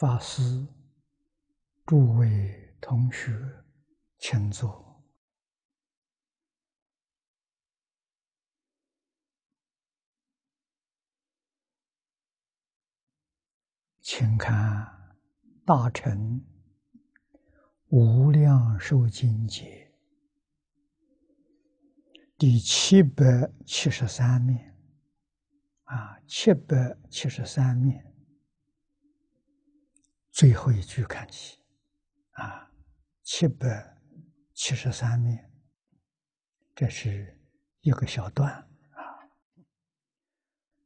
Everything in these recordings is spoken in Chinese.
法师，诸位同学，请坐。请看《大乘无量寿经》解第七百七十三面，啊，七百七十三面。最后一句看起，啊，七百七十三面，这是一个小段啊。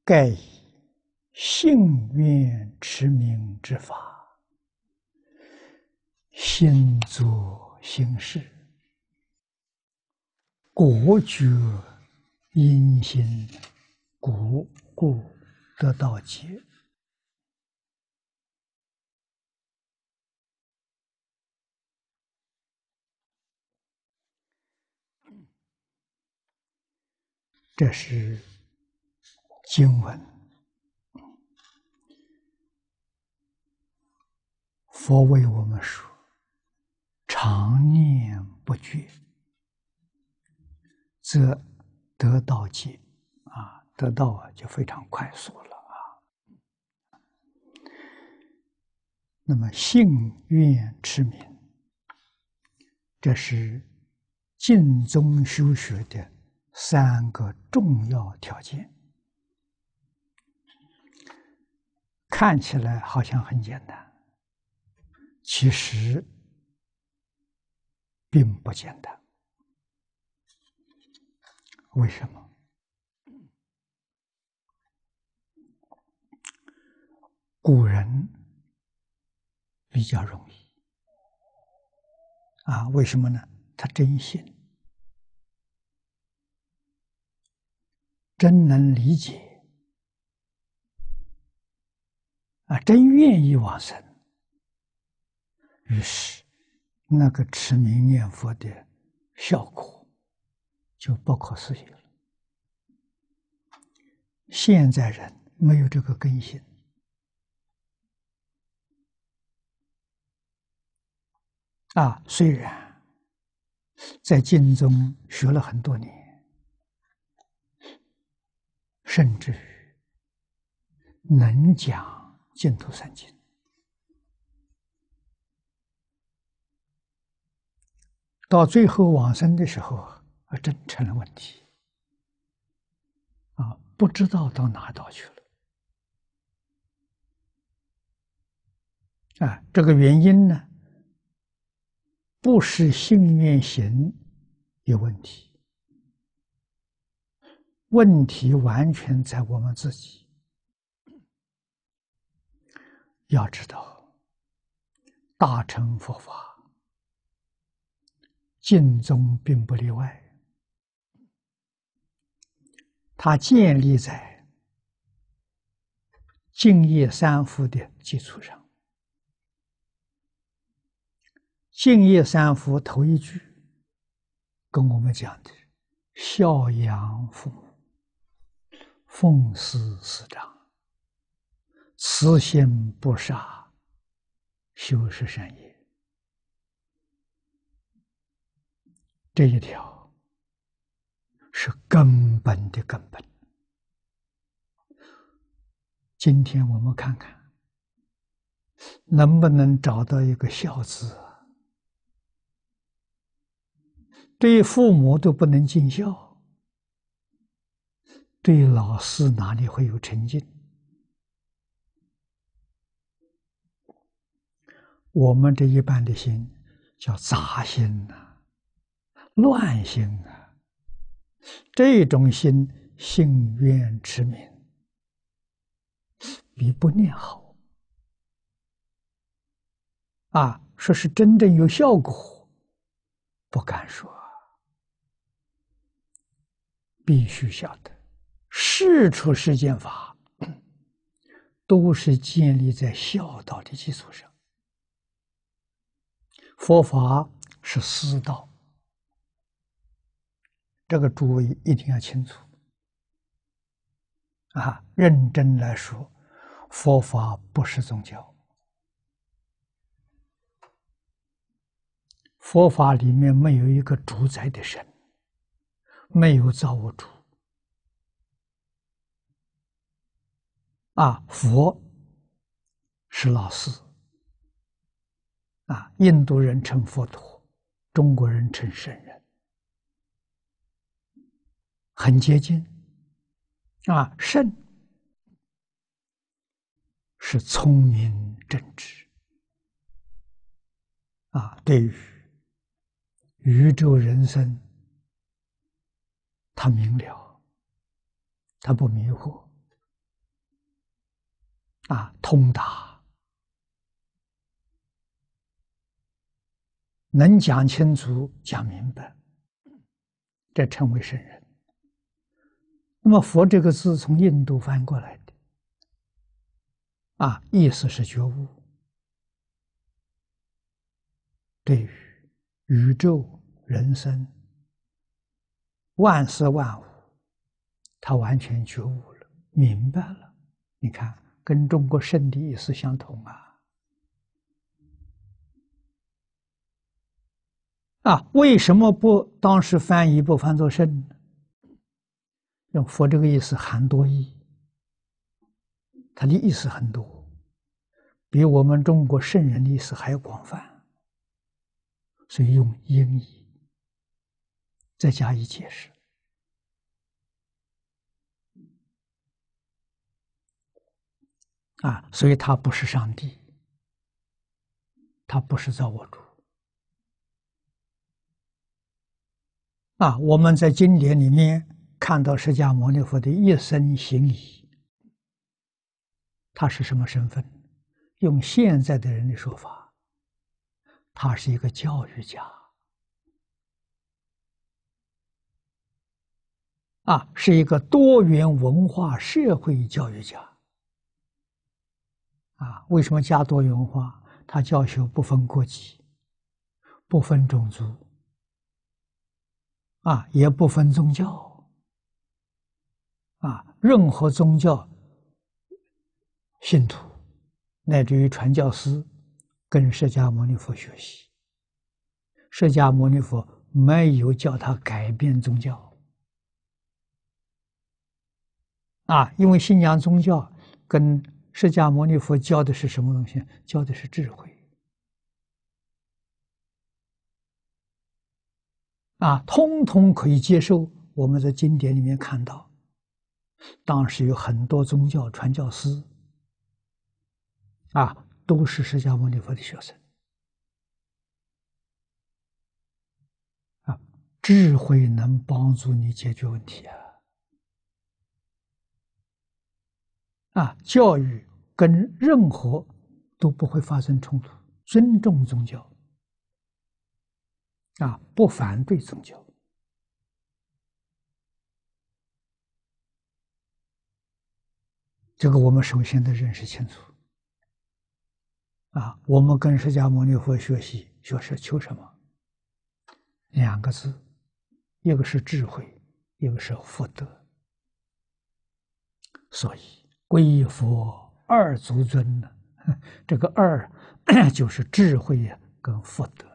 盖以幸运持名之法，心作心事，果觉因心，故故得到解。这是经文，佛为我们说，常念不绝，则得道捷啊，得道啊就非常快速了啊。那么，幸愿持名，这是静中修学的。三个重要条件，看起来好像很简单，其实并不简单。为什么？古人比较容易啊？为什么呢？他真信。真能理解，啊，真愿意往生。于是，那个持名念佛的效果就不可思议了。现在人没有这个根性啊，虽然在净中学了很多年。甚至于能讲净土三经，到最后往生的时候，还真成了问题啊！不知道到哪道去了啊！这个原因呢，不是信念行有问题。问题完全在我们自己。要知道，大乘佛法、净宗并不例外，它建立在敬业三福的基础上。敬业三福头一句，跟我们讲的，孝养父母。奉师师长，慈心不杀，修是善业。这一条是根本的根本。今天我们看看能不能找到一个孝子，对父母都不能尽孝。对老师哪里会有成见？我们这一般的心叫杂心呐，乱心啊，这种心性怨执名，比不念好啊。说是真正有效果，不敢说，必须晓得。事出世间法，都是建立在孝道的基础上。佛法是师道，这个诸位一定要清楚啊！认真来说，佛法不是宗教，佛法里面没有一个主宰的神，没有造物主。啊，佛是老师。啊，印度人称佛陀，中国人称圣人，很接近。啊，圣是聪明正直。啊，对于宇宙人生，他明了，他不迷惑。啊，通达，能讲清楚、讲明白，这称为圣人。那么“佛”这个字从印度翻过来的，啊，意思是觉悟。对于宇宙、人生、万事万物，他完全觉悟了，明白了。你看。跟中国圣的意思相同啊！啊，为什么不当时翻译不翻作圣呢？用佛这个意思含多义，他的意思很多，比我们中国圣人的意思还要广泛，所以用英译，再加以解释。啊，所以他不是上帝，他不是造物主。啊，我们在经典里面看到释迦牟尼佛的一生行仪，他是什么身份？用现在的人的说法，他是一个教育家，啊，是一个多元文化社会教育家。啊，为什么加多元化？他教学不分国籍，不分种族，啊，也不分宗教，啊，任何宗教信徒，乃至于传教士，跟释迦牟尼佛学习。释迦牟尼佛没有叫他改变宗教，啊，因为信仰宗教跟。释迦牟尼佛教的是什么东西？教的是智慧啊，通通可以接受。我们在经典里面看到，当时有很多宗教传教师啊，都是释迦牟尼佛的学生啊，智慧能帮助你解决问题啊。啊，教育跟任何都不会发生冲突，尊重宗教，啊，不反对宗教，这个我们首先得认识清楚。啊，我们跟释迦牟尼佛学习、学是求什么？两个字，一个是智慧，一个是福德，所以。为佛二足尊呢？这个“二 ”就是智慧跟福德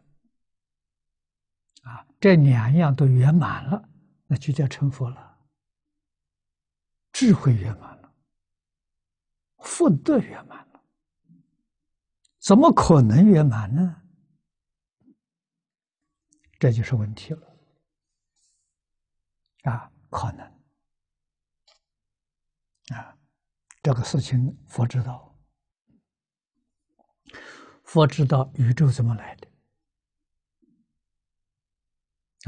啊，这两样都圆满了，那就叫成佛了。智慧圆满了，福德圆满了，怎么可能圆满呢？这就是问题了啊！可能啊。这个事情佛知道，佛知道宇宙怎么来的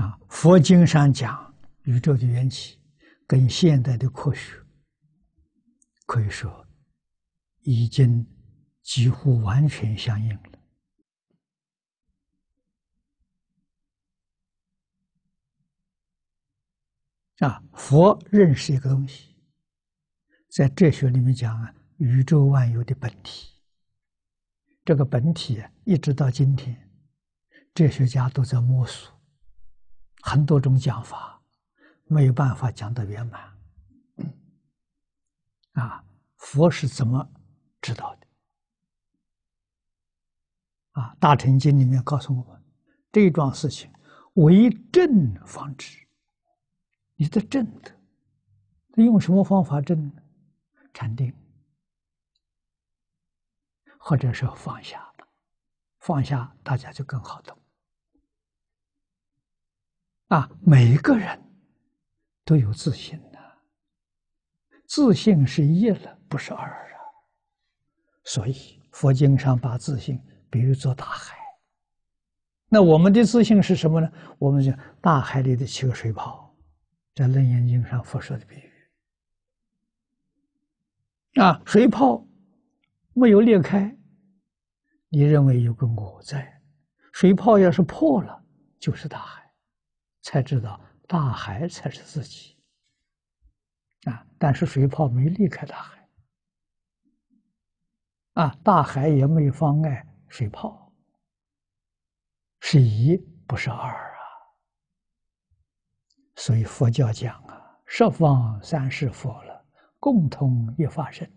啊？佛经上讲宇宙的缘起，跟现代的科学可以说已经几乎完全相应了啊！佛认识一个东西。在哲学里面讲啊，宇宙万有的本体，这个本体啊，一直到今天，哲学家都在摸索，很多种讲法，没有办法讲得圆满。啊，佛是怎么知道的？啊，《大乘经》里面告诉我们，这一桩事情为正方知，你的正的，他用什么方法正呢？禅定，或者说放下，放下，大家就更好懂。啊，每个人都有自信的，自信是一了，不是二了。所以佛经上把自信比喻作大海。那我们的自信是什么呢？我们讲大海里的七个水泡，在楞严经上佛说的比喻。啊，水泡没有裂开，你认为有个我在；水泡要是破了，就是大海，才知道大海才是自己。啊，但是水泡没离开大海，啊，大海也没妨碍水泡，是一不是二啊。所以佛教讲啊，十方三世佛了。共同一发生，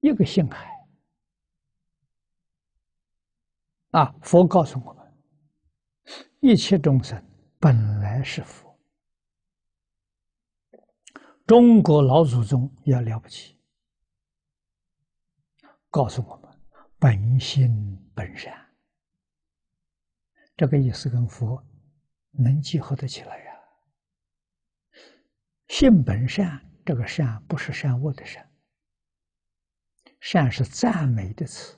一个性海啊！佛告诉我们，一切众生本来是佛。中国老祖宗也了不起，告诉我们本性本善，这个意思跟佛能结合得起来呀。性本善。这个善不是善恶的善，善是赞美的词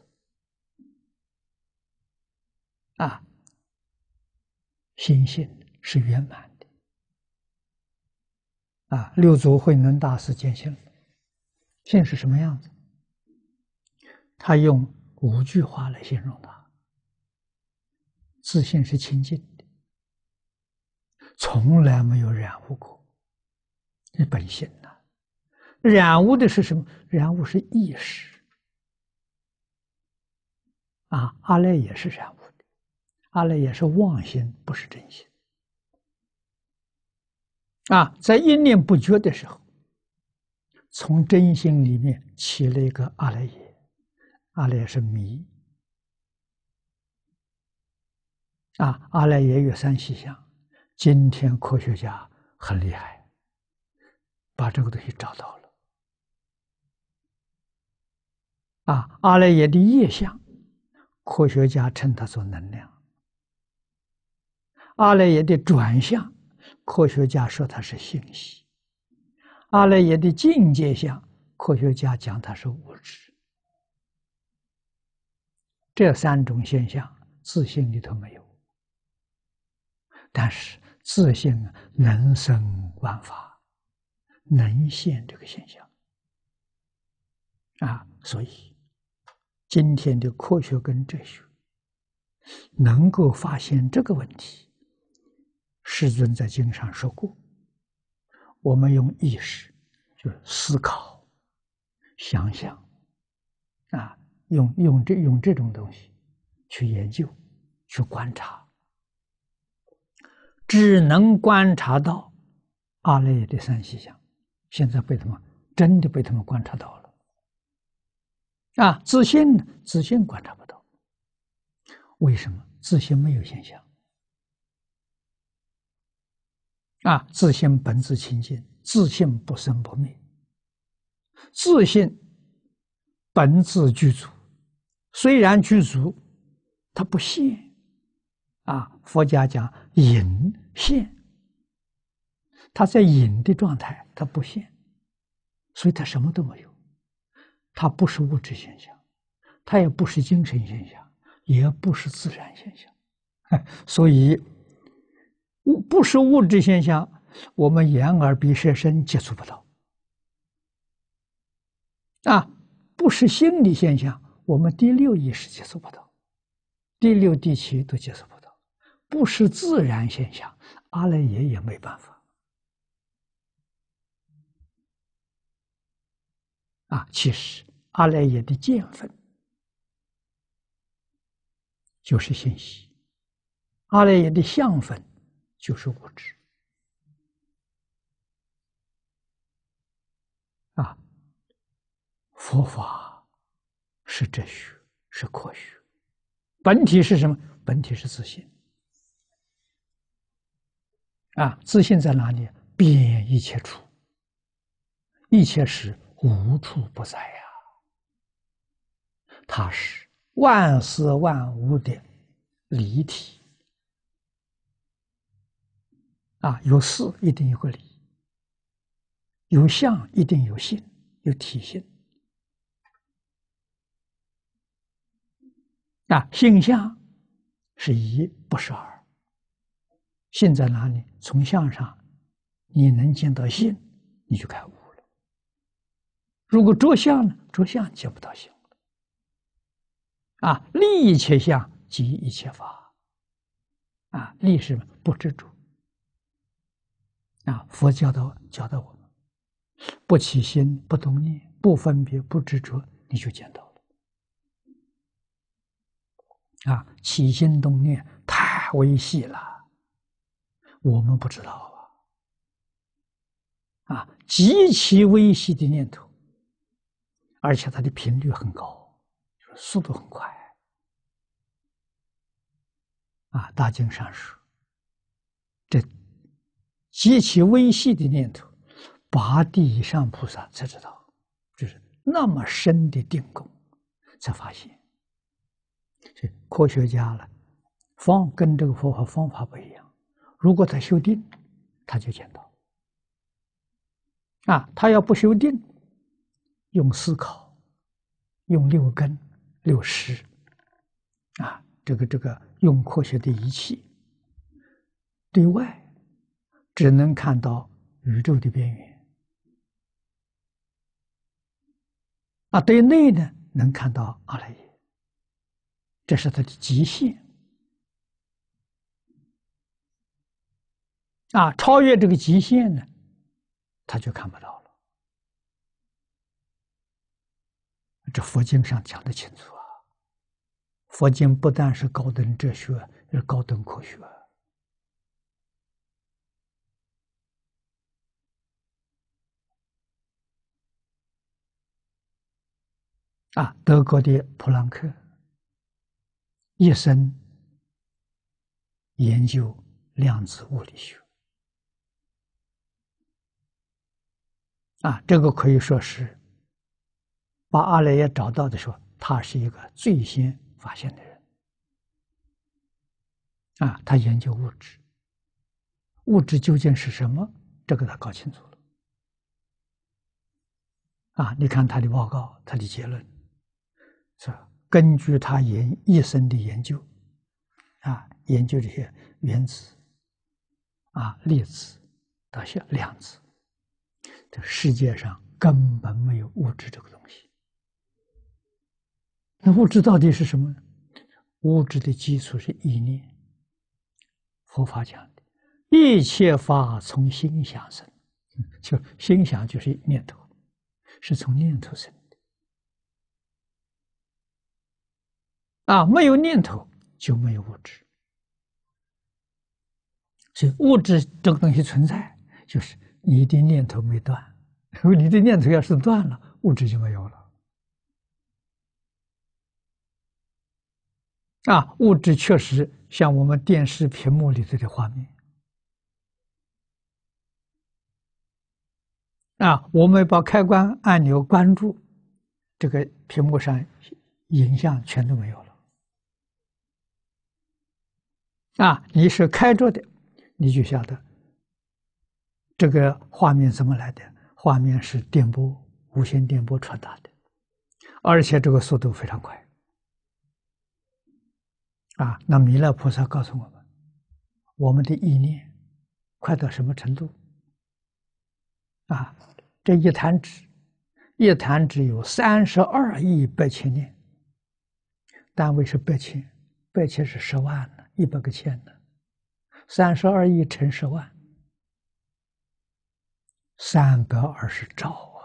啊。心性是圆满的啊。六祖慧能大师见性，性是什么样子？他用五句话来形容它：自信是清净的，从来没有染污过是本性。染污的是什么？染污是意识，啊，阿赖也是染污的，阿赖也是妄心，不是真心，啊，在一念不绝的时候，从真心里面起了一个阿赖耶，阿赖耶是迷，啊，阿赖耶有三细相，今天科学家很厉害，把这个东西找到了。啊，阿赖耶的业相，科学家称它做能量；阿赖耶的转向，科学家说它是信息；阿赖耶的境界相，科学家讲它是物质。这三种现象，自信里头没有，但是自信能生万法，能现这个现象。啊，所以。今天的科学跟哲学能够发现这个问题。师尊在经上说过，我们用意识，就是思考、想想，啊，用用这用这种东西去研究、去观察，只能观察到阿赖耶的三细相。现在被他们真的被他们观察到了。啊，自信，呢？自信观察不到。为什么自信没有现象？啊，自信本质清净，自信不生不灭，自信本质具足。虽然具足，它不现。啊，佛家讲隐现，它在隐的状态，它不现，所以它什么都没有。它不是物质现象，它也不是精神现象，也不是自然现象，所以物不是物质现象，我们眼耳鼻舌身接触不到；啊，不是心理现象，我们第六意识接触不到，第六、第七都接触不到；不是自然现象，阿赖耶也没办法。啊，其实阿赖耶的见分就是信息，阿赖耶的相分就是物质。啊，佛法是哲学，是科学，本体是什么？本体是自信。啊，自信在哪里？闭一切处，一切时无处不在呀，它是万事万物的离体啊。有事一定有个理，有相一定有性，有体性啊。性相是一，不是二。性在哪里？从相上，你能见到性，你就开悟。如果着相呢？着相见不到相啊，立一切相即一切法。啊，立是不知足。啊，佛教导教导我们：不起心，不动念，不分别，不执着，你就见到了。啊，起心动念太微细了，我们不知道啊。啊，极其微细的念头。而且它的频率很高，速度很快。啊，大经上士，这极其微细的念头，八地以上菩萨才知道，就是那么深的定功，才发现。这科学家了，方跟这个佛法方法不一样。如果他修定，他就见到；啊，他要不修定。用思考，用六根、六识，啊，这个、这个，用科学的仪器，对外只能看到宇宙的边缘，啊，对内呢，能看到阿赖耶，这是它的极限。啊，超越这个极限呢，他就看不到了。这佛经上讲的清楚啊，佛经不但是高等哲学，也是高等科学。啊，德国的普朗克一生研究量子物理学，啊，这个可以说是。把阿赖耶找到的时候，他是一个最先发现的人。啊，他研究物质，物质究竟是什么？这个他搞清楚了。啊，你看他的报告，他的结论，是根据他研一生的研究，啊，研究这些原子，啊，粒子，到下量子，这世界上根本没有物质这个东西。那物质到底是什么？物质的基础是意念。佛法讲的一切法从心想生，就心想就是念头，是从念头生的。啊，没有念头就没有物质，所以物质这个东西存在，就是你的念头没断。你的念头要是断了，物质就没有了。啊，物质确实像我们电视屏幕里头的画面。啊，我们把开关按钮关住，这个屏幕上影像全都没有了。啊，你是开着的，你就晓得这个画面怎么来的。画面是电波、无线电波传达的，而且这个速度非常快。啊，那弥勒菩萨告诉我们，我们的意念快到什么程度？啊，这一弹指，一弹纸有三十二亿百千年。单位是百千，百千是十万呢，一百个千呢，三十二亿乘十万，三百二十兆啊！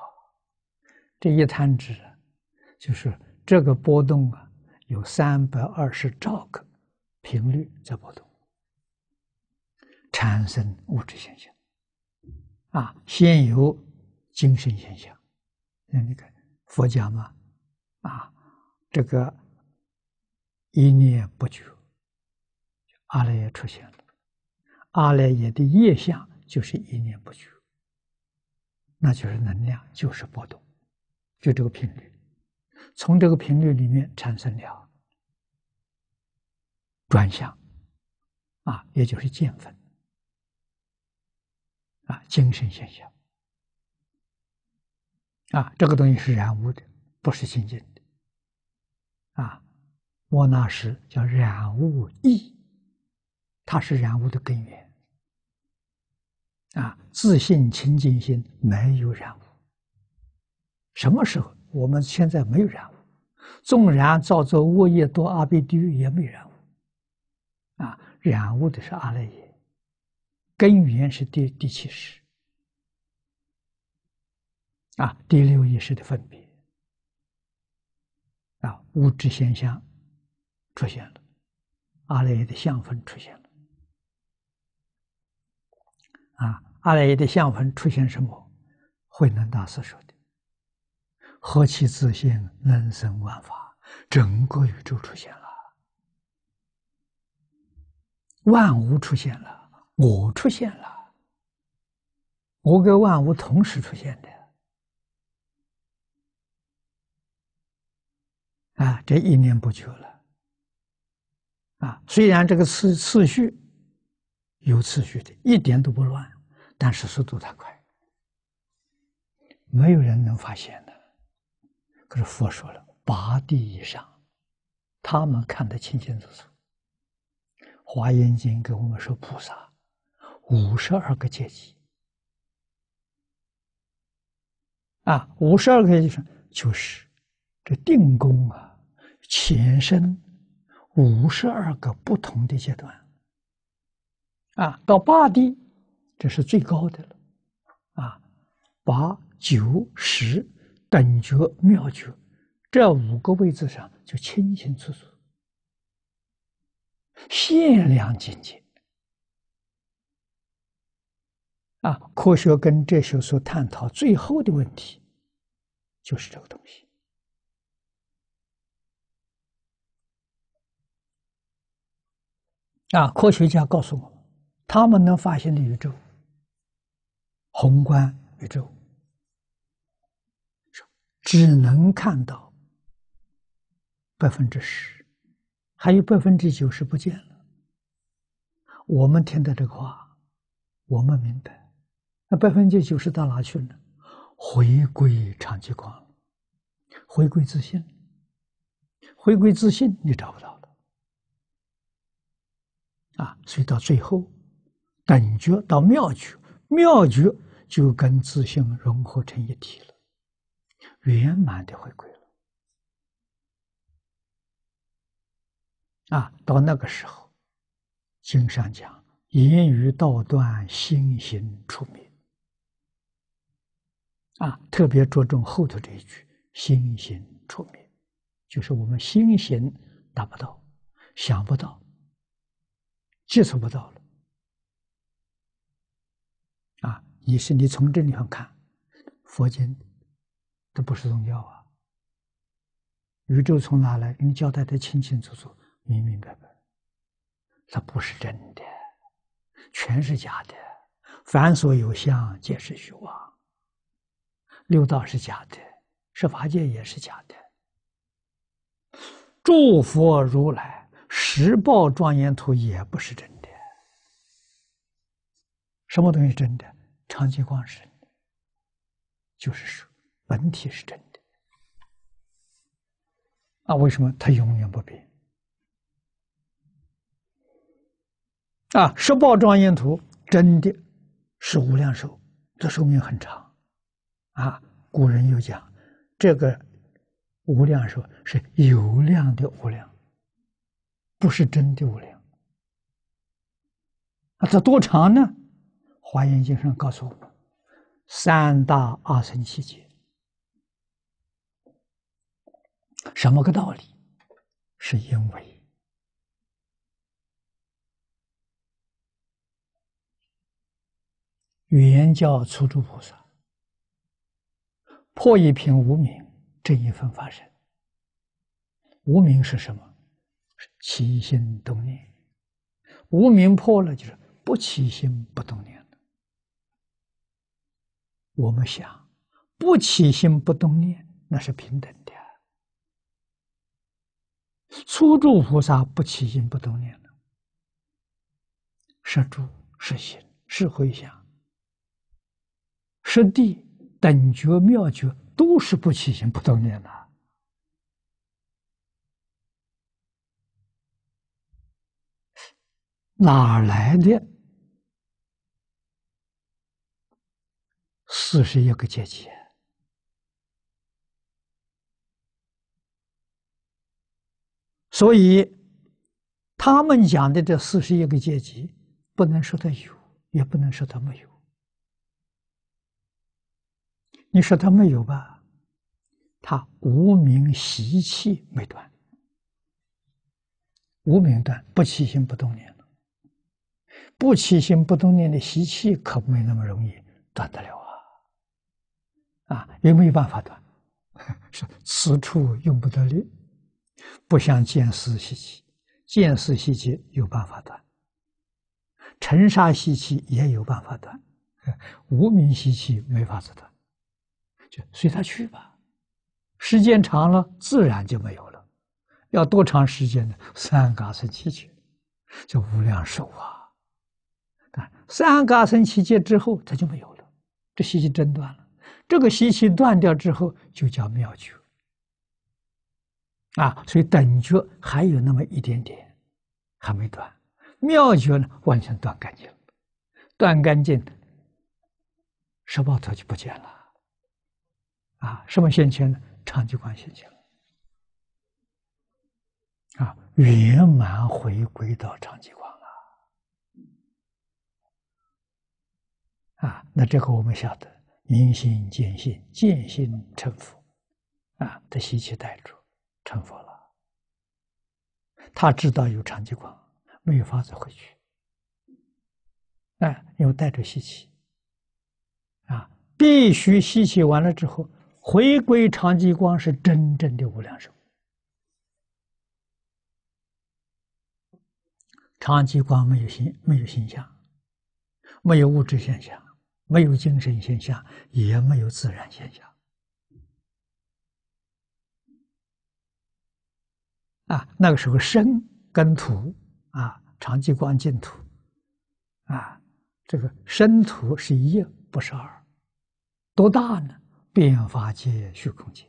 这一摊纸，就是这个波动啊。有三百二十兆个频率在波动，产生物质现象。啊，先有精神现象。那你看佛家嘛，啊，这个一念不绝，阿赖耶出现了，阿赖耶的业相就是一念不绝，那就是能量，就是波动，就这个频率。从这个频率里面产生了转向，啊，也就是见分，啊，精神现象，啊，这个东西是染污的，不是清净的，啊，我那时叫染物意，它是染物的根源，啊，自信清净心没有染物，什么时候？我们现在没有染纵然造作恶业多阿鼻地狱，也没有染啊，染物的是阿赖耶，根源是第第七识。啊，第六意识的分别。啊，物质现象出现了，阿赖耶的相分出现了。啊，阿赖耶的相分出现什么？慧能大师说。何其自信，人生万法，整个宇宙出现了，万物出现了，我出现了，我跟万物同时出现的，啊，这一年不久了，啊，虽然这个次次序有次序的，一点都不乱，但是速度太快，没有人能发现的。可是佛说了，八地以上，他们看得清清楚楚。《华严经》给我们说，菩萨五十二个阶级。啊，五十二个阶级就是这定功啊，前身五十二个不同的阶段。啊，到八地，这是最高的了。啊，八九十。等觉、妙觉这五个位置上就清清楚楚、限量境界。啊，科学跟哲学所探讨最后的问题，就是这个东西。啊，科学家告诉我们，他们能发现的宇宙，宏观宇宙。只能看到百分之十，还有百分之九十不见了。我们听的这话，我们明白，那百分之九十到哪去了？回归常寂光了，回归自信回归自信，你找不到了。啊！所以到最后，等觉到妙觉，妙觉就跟自信融合成一体了。圆满的回归了，啊，到那个时候，经上讲“言语道断，心行出灭”，啊，特别着重后头这一句“心行出灭”，就是我们心行达不到、想不到、接触不到了，啊，也是你从这地方看佛经。这不是宗教啊！宇宙从哪来？你交代的清清楚楚、明明白白。它不是真的，全是假的。凡所有相，皆是虚妄。六道是假的，十法界也是假的。诸佛如来十报庄严图也不是真的。什么东西真的？长期光是，就是说。本体是真的，啊？为什么它永远不变？啊？十报庄严图真的是无量寿，这寿命很长。啊，古人有讲，这个无量寿是有量的无量，不是真的无量。啊，这多长呢？华严经上告诉我们：三大二乘七劫。什么个道理？是因为语言叫初住菩萨破一品无名，正一分发生。无名是什么？起心动念，无名破了就是不起心不动念我们想不起心不动念，那是平等。初住菩萨不起心不动念的，是住、是行、是回向、实地等觉妙觉，都是不起心不动念的，哪来的四十一个阶级？所以，他们讲的这四十一个阶级，不能说他有，也不能说他没有。你说他没有吧，他无名习气没断，无名断不起心不动念不起心不动念的习气可没那么容易断得了啊！啊，有没有办法断？是 此处用不得力。不想见息习气，见息习气有办法断；尘沙习气也有办法断；无名习气没法子断，就随他去吧。时间长了，自然就没有了。要多长时间呢？三嘎生七气，就无量寿啊。三嘎生七气之后，它就没有了，这息气真断了。这个息气断掉之后，就叫妙觉。啊，所以等觉还有那么一点点，还没断；妙觉呢，完全断干净断干净。十八头就不见了。啊，什么现前呢？长寂光现前啊，圆满回归到长寂光了。啊，那这个我们晓得，明心见性，见性成佛，啊，得习气带住。成佛了，他知道有常寂光，没有法子回去。哎，又带着吸气，啊，必须吸气完了之后回归常寂光，是真正的无量寿。常寂光没有形，没有形象，没有物质现象，没有精神现象，也没有自然现象。啊，那个时候生跟土啊，常寂光净土，啊，这个生土是一，不是二，多大呢？变化界、虚空界，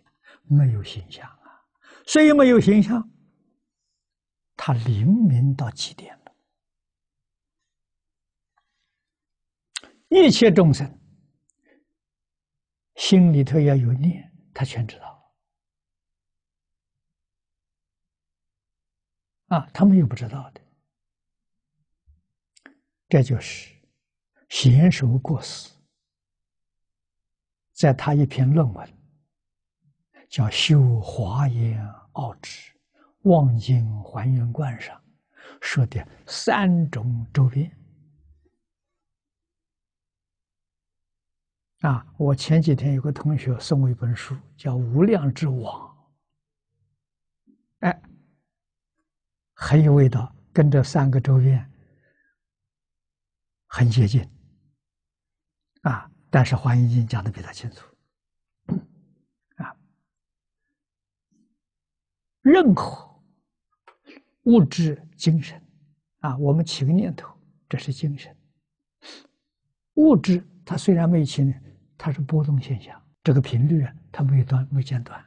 没有形象啊。虽没有形象，他灵敏到极点了。一切众生心里头要有念，他全知道。啊，他们又不知道的，这就是贤熟过死。在他一篇论文叫《修华严奥旨望境还原观》上说的三种周边。啊，我前几天有个同学送我一本书，叫《无量之王》，哎。很有味道，跟这三个周边很接近啊。但是《华严经》讲的比他清楚啊。任何物质、精神啊，我们起个念头，这是精神。物质它虽然没起，它是波动现象，这个频率啊，它没有断，没间断，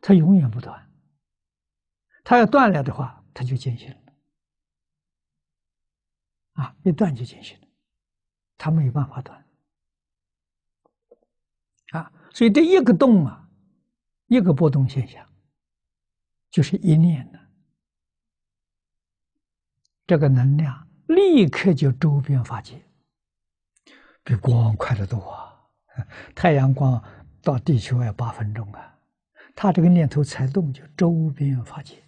它永远不断。它要断了的话。他就进行了，啊，一断就进行了，他没有办法断，啊，所以这一个动啊，一个波动现象，就是一念的，这个能量立刻就周边发起，比光快得多啊！太阳光到地球要八分钟啊，他这个念头才动就周边发起。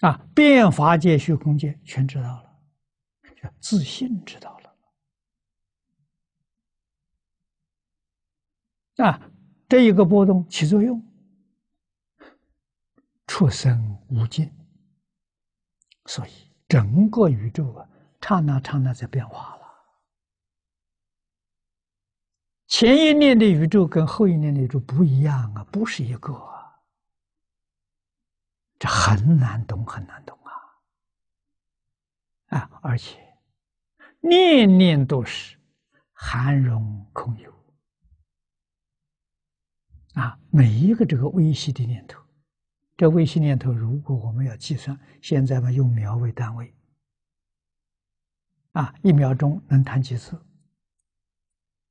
啊，变法界、虚空界全知道了，叫自信知道了。啊，这一个波动起作用，出生无尽，所以整个宇宙啊，刹那刹那在变化了。前一年的宇宙跟后一年的宇宙不一样啊，不是一个。很难懂，很难懂啊！啊，而且念念都是含容空有啊，每一个这个微细的念头，这微细念头，如果我们要计算，现在嘛用秒为单位啊，一秒钟能弹几次？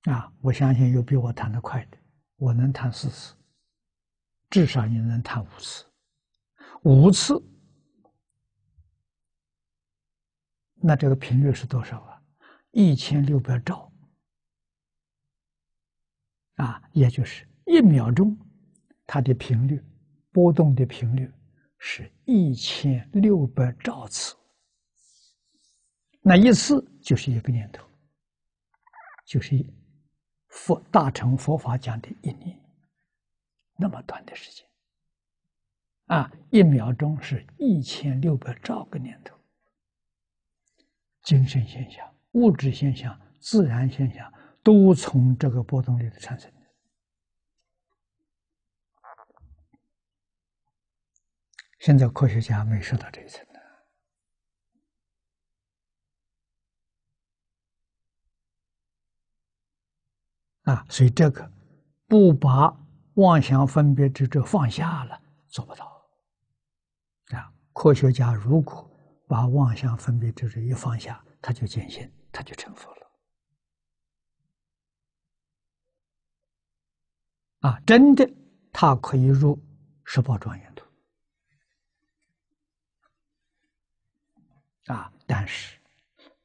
啊，我相信有比我弹的快的，我能弹四次，至少也能弹五次。五次，那这个频率是多少啊？一千六百兆啊，也就是一秒钟，它的频率波动的频率是一千六百兆次。那一次就是一个念头，就是佛大乘佛法讲的一念，那么短的时间。啊，一秒钟是一千六百兆个念头，精神现象、物质现象、自然现象，都从这个波动率的产生。现在科学家没说到这一层的啊，所以这个不把妄想分别执着放下了，做不到。科学家如果把妄想分别执着一放下，他就见性，他就成佛了。啊，真的，他可以入十宝庄严土。啊，但是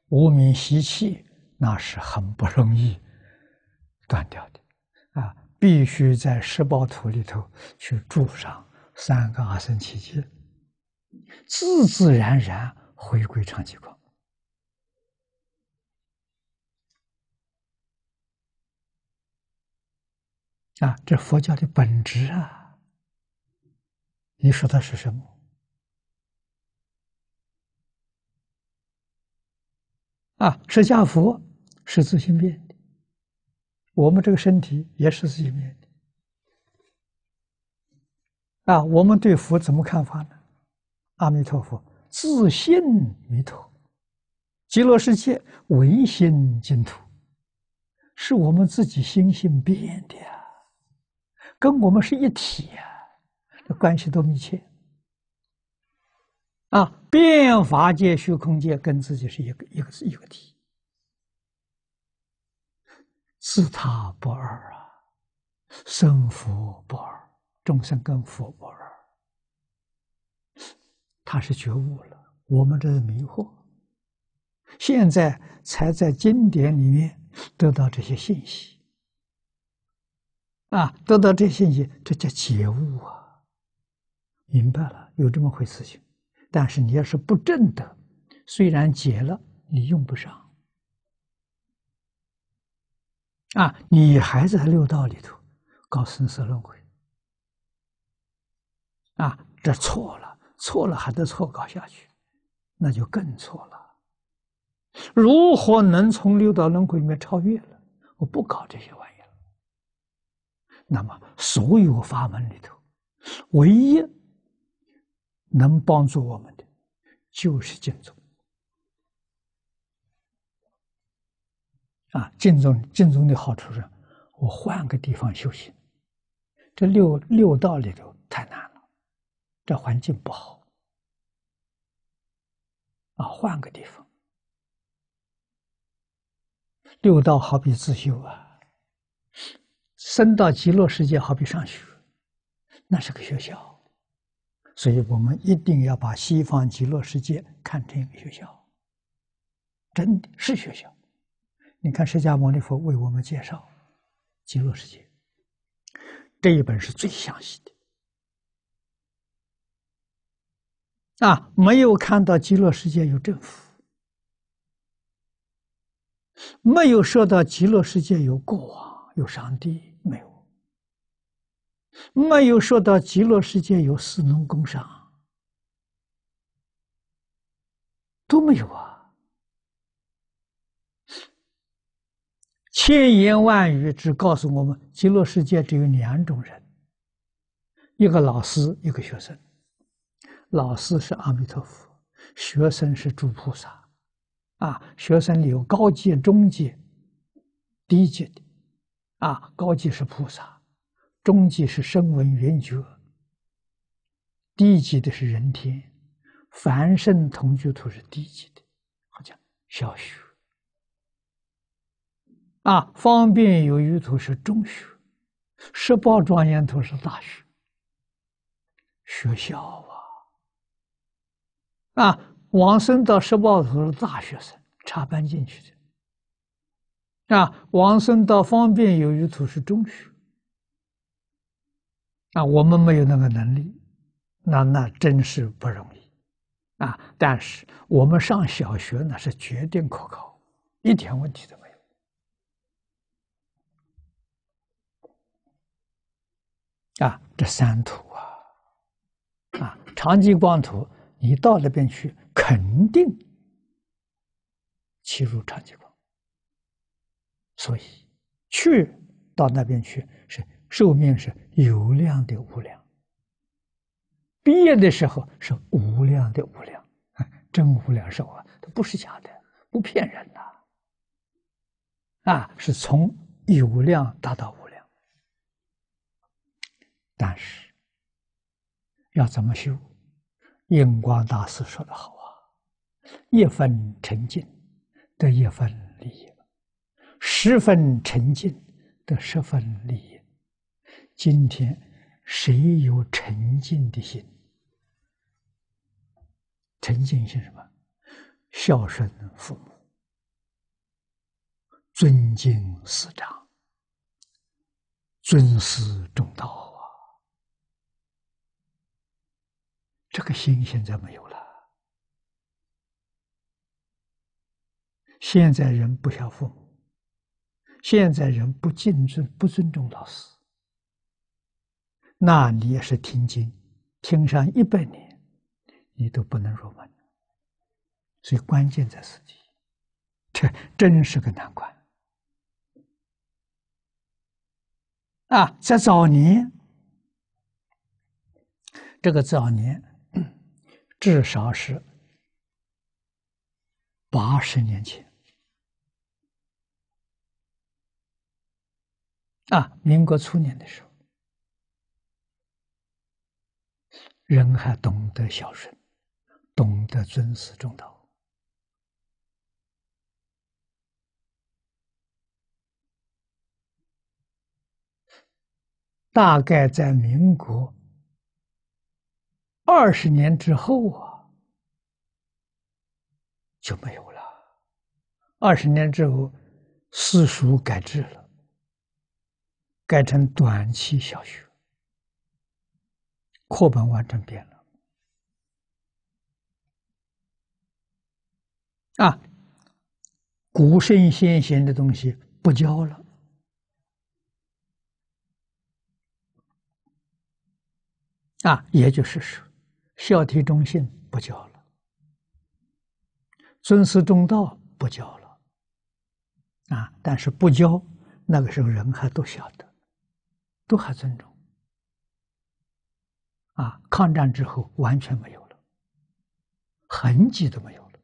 无名习气那是很不容易断掉的啊，必须在十宝土里头去住上三个阿僧祇劫。自自然然回归常寂光啊！这佛教的本质啊，你说的是什么？啊，释迦佛是自性变的，我们这个身体也是自性变的啊！我们对佛怎么看法呢？阿弥陀佛，自信弥陀，极乐世界唯心净土，是我们自己心性变的呀，跟我们是一体呀，这关系多密切啊！变法界、虚空界跟自己是一个一个是一个体，自他不二啊，生佛不二，众生跟佛不二。他是觉悟了，我们这是迷惑。现在才在经典里面得到这些信息，啊，得到这些信息，这叫觉悟啊！明白了，有这么回事情。但是你要是不正德，虽然解了，你用不上。啊，你还在六道里头搞生死轮回，啊，这错了。错了，还得错搞下去，那就更错了。如何能从六道轮回里面超越了？我不搞这些玩意了。那么，所有法门里头，唯一能帮助我们的，就是净宗。啊，净宗，净宗的好处是，我换个地方修行。这六六道里头太难。这环境不好啊，换个地方。六道好比自修啊，生到极乐世界好比上学，那是个学校，所以我们一定要把西方极乐世界看成一个学校，真的是学校。你看释迦牟尼佛为我们介绍极乐世界这一本是最详细的。啊，没有看到极乐世界有政府，没有说到极乐世界有过往有上帝，没有，没有说到极乐世界有四农工商，都没有啊。千言万语只告诉我们，极乐世界只有两种人：一个老师，一个学生。老师是阿弥陀佛，学生是诸菩萨，啊，学生有高级、中级、低级的，啊，高级是菩萨，中级是声闻缘觉，低级的是人天，凡圣同居土是低级的，好像小学，啊，方便有余土是中学，十八庄严土是大学，学校。啊，王生到石宝图是大学生插班进去的，啊，王生到方便有余土是中学，啊，我们没有那个能力，那那真是不容易，啊，但是我们上小学那是绝对可靠，一点问题都没有，啊，这三图啊，啊，长吉光图。你到那边去，肯定进入长净光。所以去到那边去，是寿命是有量的无量。毕业的时候是无量的无量，真无量寿啊！它不是假的，不骗人呐。啊，是从有量达到无量，但是要怎么修？印光大师说的好啊，一分沉静得一分利益，十分沉静得十分利益。今天谁有沉静的心？沉静心什么？孝顺父母，尊敬师长，尊师重道。这个心现在没有了。现在人不孝父母，现在人不敬尊不尊重老师，那你也是听经听上一百年，你都不能入门。所以关键在自己，这真是个难关啊！在早年，这个早年。至少是八十年前啊，民国初年的时候，人还懂得孝顺，懂得尊师重道，大概在民国。二十年之后啊，就没有了。二十年之后，私塾改制了，改成短期小学，课本完全变了。啊，古圣先贤的东西不教了。啊，也就是说。孝悌忠信不教了，尊师重道不教了，啊！但是不教，那个时候人还都晓得，都还尊重，啊！抗战之后完全没有了，痕迹都没有了，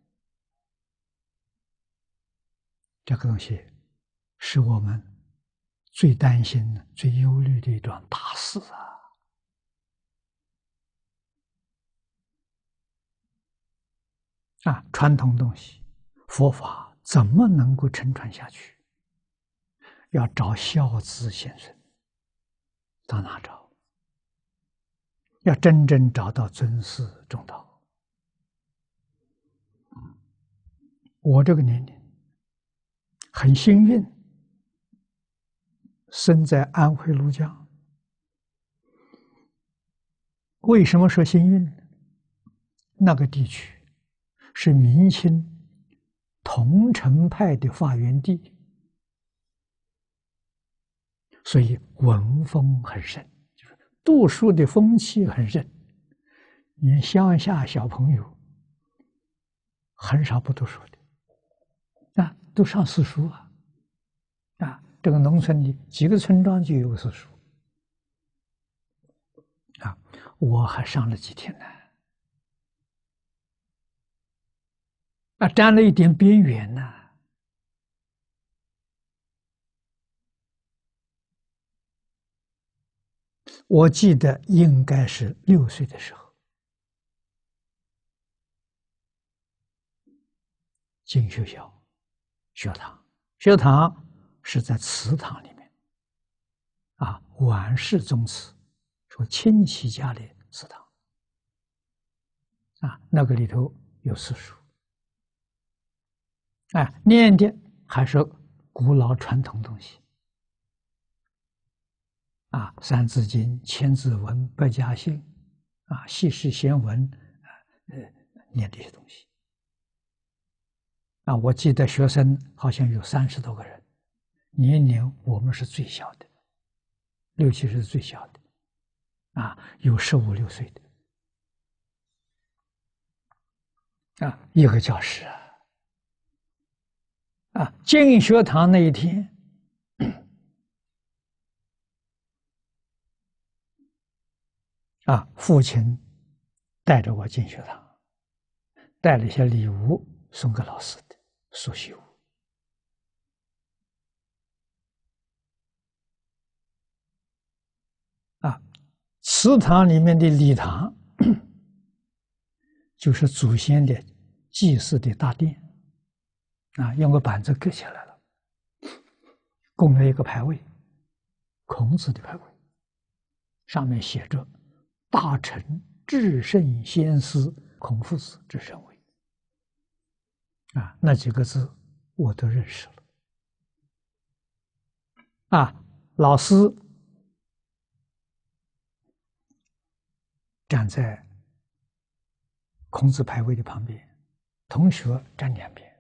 这个东西是我们最担心、的、最忧虑的一桩大事啊。啊，传统东西，佛法怎么能够承传下去？要找孝子先生，到哪找？要真正找到尊师重道。我这个年龄很幸运，生在安徽庐江。为什么说幸运呢？那个地区。是明清桐城派的发源地，所以文风很盛，就是读书的风气很盛。你乡下小朋友很少不读书的，啊，都上私塾啊，啊，这个农村里几个村庄就有私塾啊，我还上了几天呢。啊，沾了一点边缘呐！我记得应该是六岁的时候进学校，学堂，学堂是在祠堂里面，啊，晚氏宗祠，说亲戚家的祠堂，啊，那个里头有私塾。哎，念的还是古老传统东西，啊，《三字经》《千字文》《百家姓》，啊，《细事贤文》，啊，念这些东西。啊，我记得学生好像有三十多个人，年龄我们是最小的，六七十是最小的，啊，有十五六岁的，啊，一个教室啊。啊，进学堂那一天，啊，父亲带着我进学堂，带了一些礼物送给老师的，书信。啊，祠堂里面的礼堂，就是祖先的祭祀的大殿。啊，用个板子搁起来了，供了一个牌位，孔子的牌位，上面写着“大臣至圣先师孔夫子之圣位”，啊，那几个字我都认识了。啊，老师站在孔子牌位的旁边，同学站两边。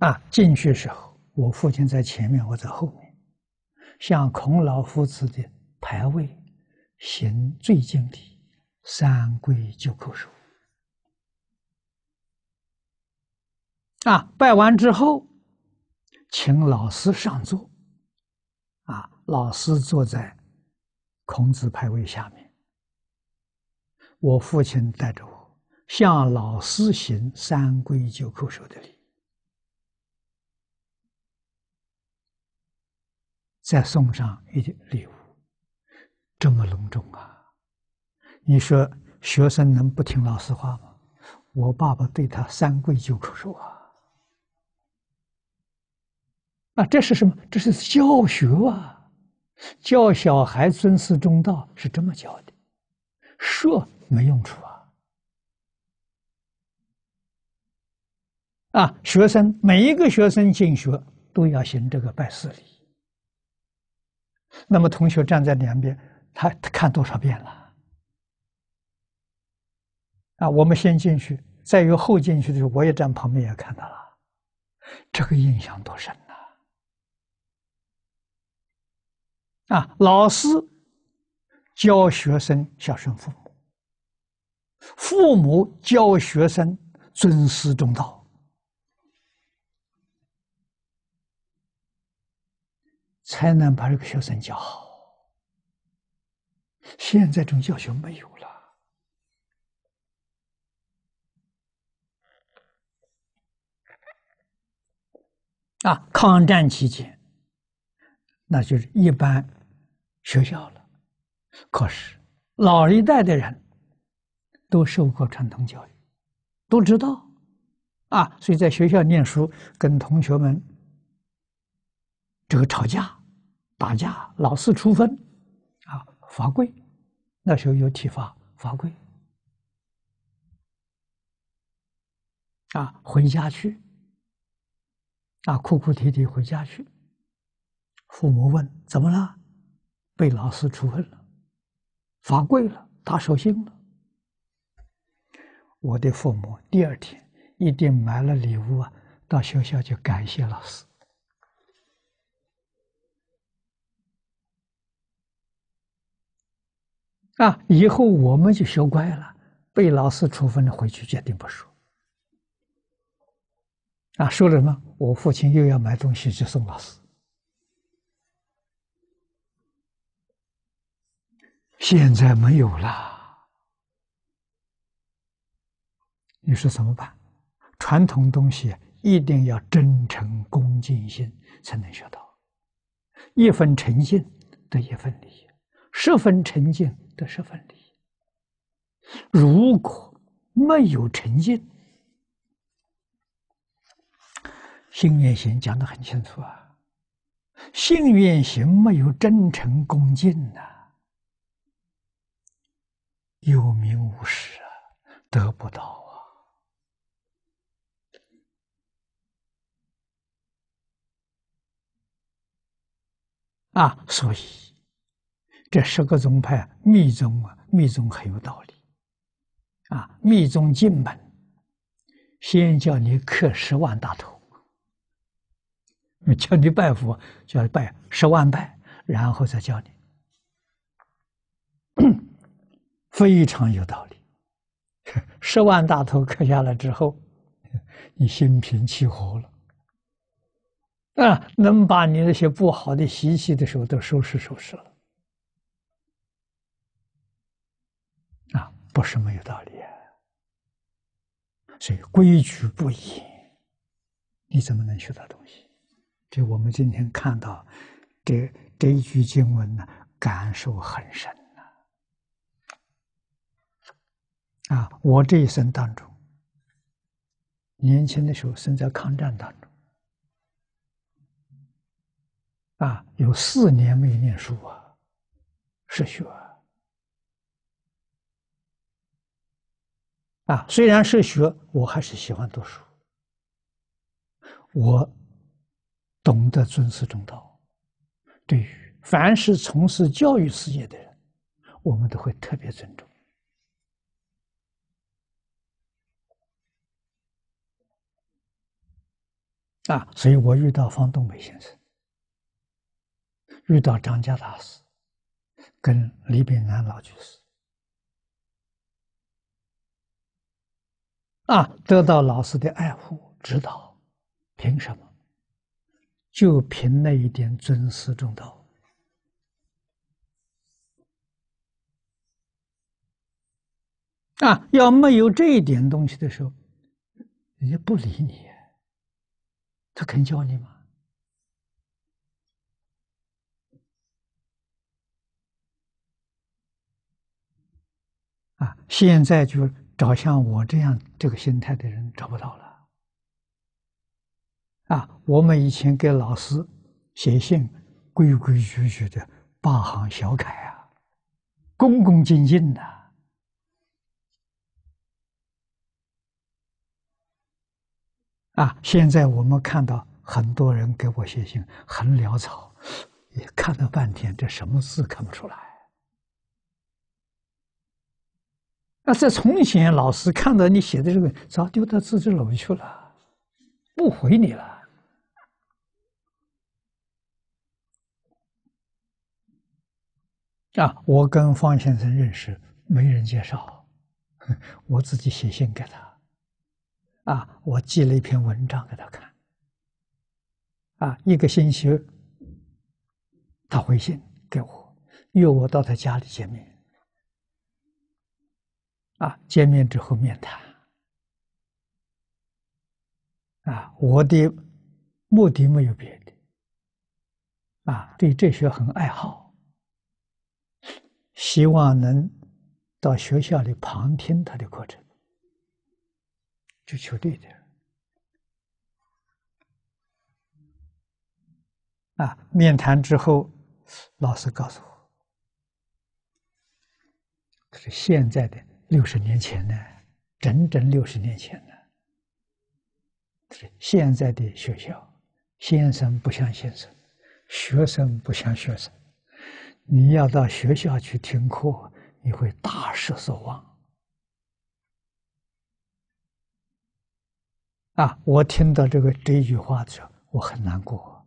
啊！进去时候，我父亲在前面，我在后面。向孔老夫子的牌位行最敬礼，三跪九叩首。啊！拜完之后，请老师上座。啊，老师坐在孔子牌位下面。我父亲带着我向老师行三跪九叩首的礼。再送上一点礼物，这么隆重啊！你说学生能不听老师话吗？我爸爸对他三跪九叩首啊！啊，这是什么？这是教学啊！教小孩尊师重道是这么教的，说没用处啊！啊，学生每一个学生进学都要行这个拜师礼。那么同学站在两边，他看多少遍了？啊，我们先进去，再有后进去的，时候，我也站旁边也看到了，这个印象多深呐！啊，老师教学生孝顺父母，父母教学生尊师重道。才能把这个学生教好。现在这种教学没有了啊！抗战期间，那就是一般学校了。可是老一代的人都受过传统教育，都知道啊，所以在学校念书，跟同学们这个吵架。打架，老是出分，啊，罚跪，那时候有体罚，罚跪，啊，回家去，啊，哭哭啼啼回家去，父母问怎么了，被老师处分了，罚跪了，打手心了。我的父母第二天一定买了礼物啊，到学校去感谢老师。啊！以后我们就学乖了，被老师处分了，回去决定不说。啊，说了什么？我父亲又要买东西去送老师。现在没有了，你说怎么办？传统东西一定要真诚恭敬心才能学到，一份诚信得一份礼，十分诚信。这是分理。如果没有诚信，信愿行讲的很清楚啊，信愿行没有真诚恭敬呐，有名无实啊，得不到啊啊，所以。这十个宗派，密宗啊，密宗很有道理，啊，密宗进门，先叫你刻十万大头，叫你拜佛，叫你拜十万拜，然后再叫你，非常有道理。十万大头刻下来之后，你心平气和了，啊，能把你那些不好的习气的时候都收拾收拾了。不是没有道理啊，所以规矩不一，你怎么能学到东西？这我们今天看到这这一句经文呢，感受很深呐。啊，我这一生当中，年轻的时候生在抗战当中，啊，有四年没念书啊，是学。啊，虽然是学，我还是喜欢读书。我懂得尊师重道，对于凡是从事教育事业的人，我们都会特别尊重。啊，所以我遇到方东美先生，遇到张家大师，跟李炳南老居士。啊，得到老师的爱护、指导，凭什么？就凭那一点尊师重道啊！要没有这一点东西的时候，人家不理你，他肯教你吗？啊，现在就。找像我这样这个心态的人找不到了，啊！我们以前给老师写信，规规矩矩的八行小楷啊，恭恭敬敬的。啊！现在我们看到很多人给我写信，很潦草，也看了半天，这什么字看不出来。那在从前，老师看到你写的这个，早丢到自己楼去了，不回你了。啊，我跟方先生认识，没人介绍，我自己写信给他，啊，我寄了一篇文章给他看，啊，一个星期，他回信给我，约我到他家里见面。啊，见面之后面谈，啊，我的目的没有别的，啊，对哲学很爱好，希望能到学校里旁听他的课程，就求这点。啊，面谈之后，老师告诉我，可是现在的。六十年前呢，整整六十年前呢，现在的学校，先生不像先生，学生不像学生，你要到学校去听课，你会大失所望。啊，我听到这个这一句话的时候，我很难过，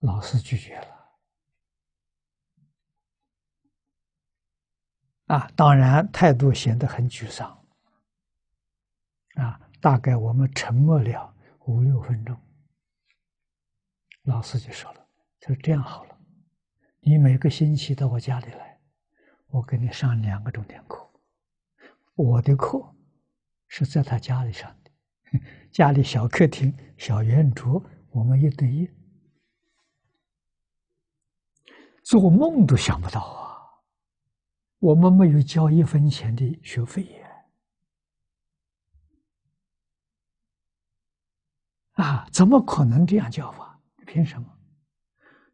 老师拒绝了。啊，当然，态度显得很沮丧。啊，大概我们沉默了五六分钟，老师就说了：“他说这样好了，你每个星期到我家里来，我给你上两个钟点课。我的课是在他家里上的，家里小客厅、小圆桌，我们一对一。做梦都想不到啊！”我们没有交一分钱的学费呀！啊，怎么可能这样教法？凭什么？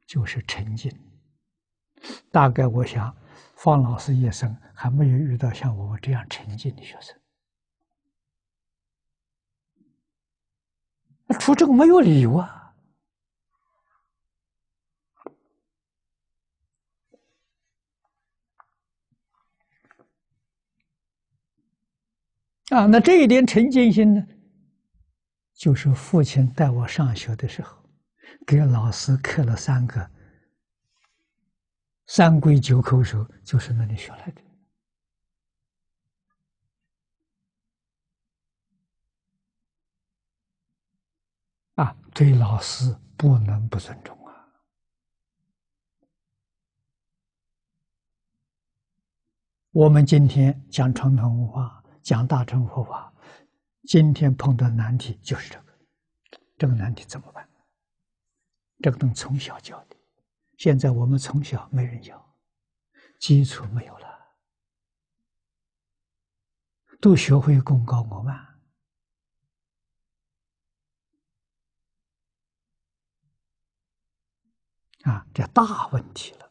就是沉浸。大概我想，方老师一生还没有遇到像我们这样沉静的学生。出这个没有理由啊。啊，那这一点成见心呢，就是父亲带我上学的时候，给老师刻了三个“三规九叩首”，就是那里学来的。啊，对老师不能不尊重啊！我们今天讲传统文化。讲大乘佛法，今天碰到难题就是这个，这个难题怎么办？这个东西从小教的，现在我们从小没人教，基础没有了，都学会功高我慢啊，这大问题了。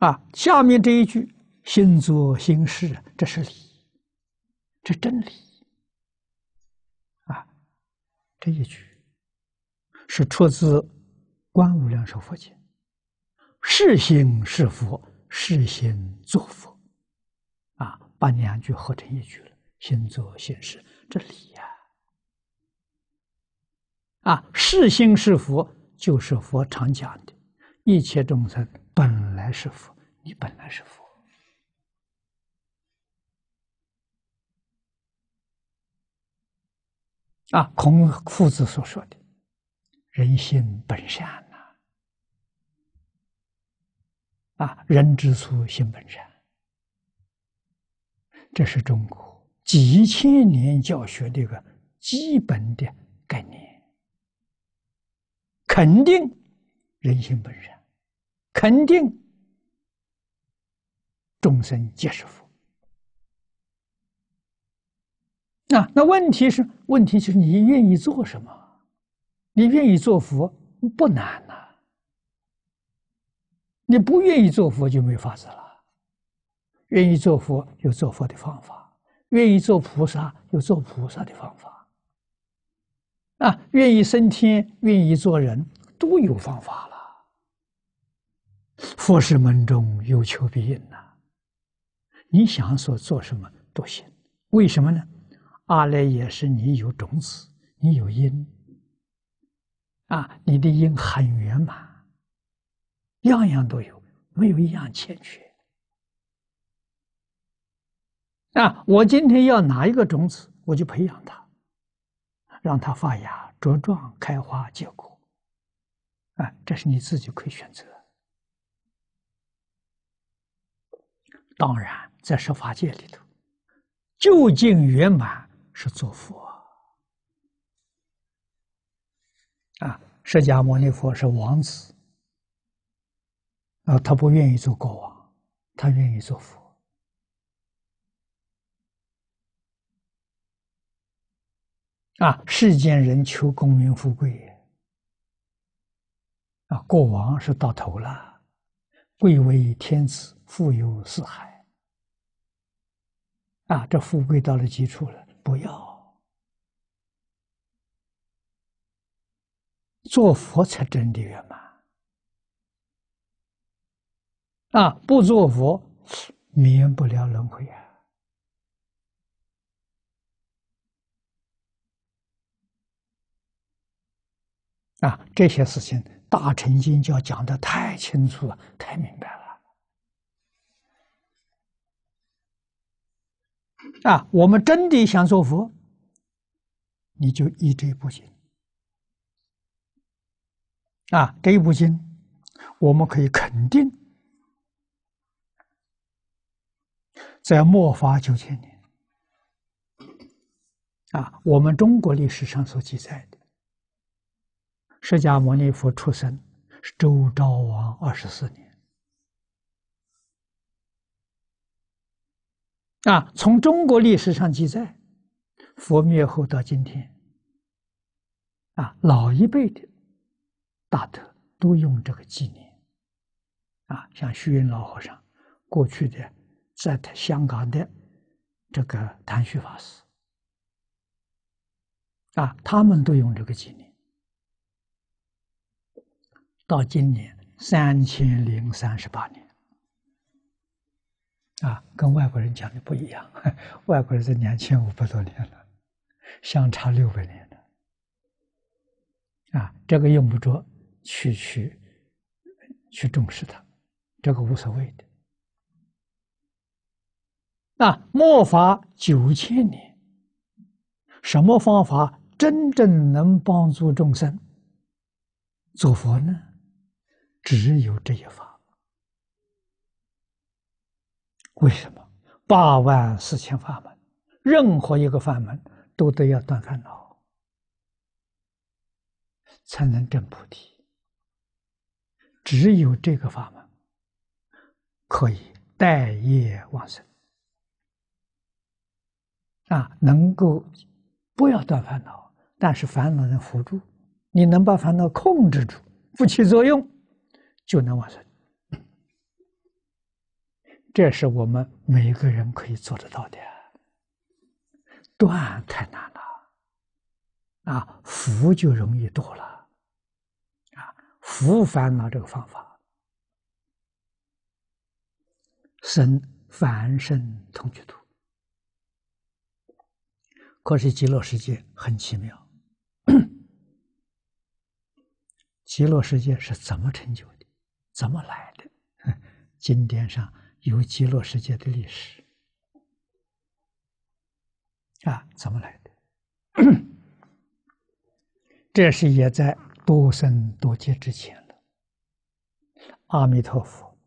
啊，下面这一句“心作心事”，这是理，这真理啊！这一句是出自《观无量寿佛经》：“是心是佛，是心作佛。”啊，把两句合成一句了，“心作心事”，这理呀！啊，“是心是佛”，就是佛常讲的“一切众生”。本来是佛，你本来是佛，啊！孔夫子所说的“人心本善”呐，啊，“人之初，性本善”，这是中国几千年教学的一个基本的概念，肯定人心本善。肯定，众生皆是佛。那那问题是，问题就是你愿意做什么？你愿意做佛不难呐。你不愿意做佛就没法子了。愿意做佛有做佛的方法，愿意做菩萨有做菩萨的方法。啊，愿意升天，愿意做人都有方法。佛是门中有求必应呐，你想所做什么都行，为什么呢？阿赖也是你有种子，你有因，啊，你的因很圆满，样样都有，没有一样欠缺。啊，我今天要哪一个种子，我就培养它，让它发芽、茁壮、开花、结果，啊，这是你自己可以选择。当然，在十法界里头，究竟圆满是做佛啊！释迦牟尼佛是王子啊，他不愿意做国王，他愿意做佛啊！世间人求功名富贵，啊，国王是到头了。贵为天子，富有四海。啊，这富贵到了极处了，不要做佛才真的圆满。啊，不做佛，免不了轮回啊！啊，这些事情。大乘经就要讲的太清楚了，太明白了啊！我们真的想做佛，你就一这不行。啊。这一部经我们可以肯定，在末法九千年啊，我们中国历史上所记载的。释迦牟尼佛出生是周昭王二十四年。啊，从中国历史上记载，佛灭后到今天，啊，老一辈的大德都用这个纪念，啊，像虚云老和尚，过去的在香港的这个谭旭法师，啊，他们都用这个纪念。到今年三千零三十八年，啊，跟外国人讲的不一样。外国人是两千五百多年了，相差六百年了。啊，这个用不着去去去重视它，这个无所谓的。那末法九千年，什么方法真正能帮助众生做佛呢？只有这一法，为什么八万四千法门，任何一个法门都得要断烦恼，才能证菩提。只有这个法门可以待业往生，啊，能够不要断烦恼，但是烦恼能辅助你，能把烦恼控制住不起作用。就能完成，这是我们每一个人可以做得到的。断太难了，啊，福就容易多了，啊，福烦恼这个方法，生凡生同居土，可是极乐世界很奇妙，极乐世界是怎么成就的？怎么来的？经典上有极乐世界的历史啊，怎么来的？这是也在多生多劫之前了。阿弥陀佛，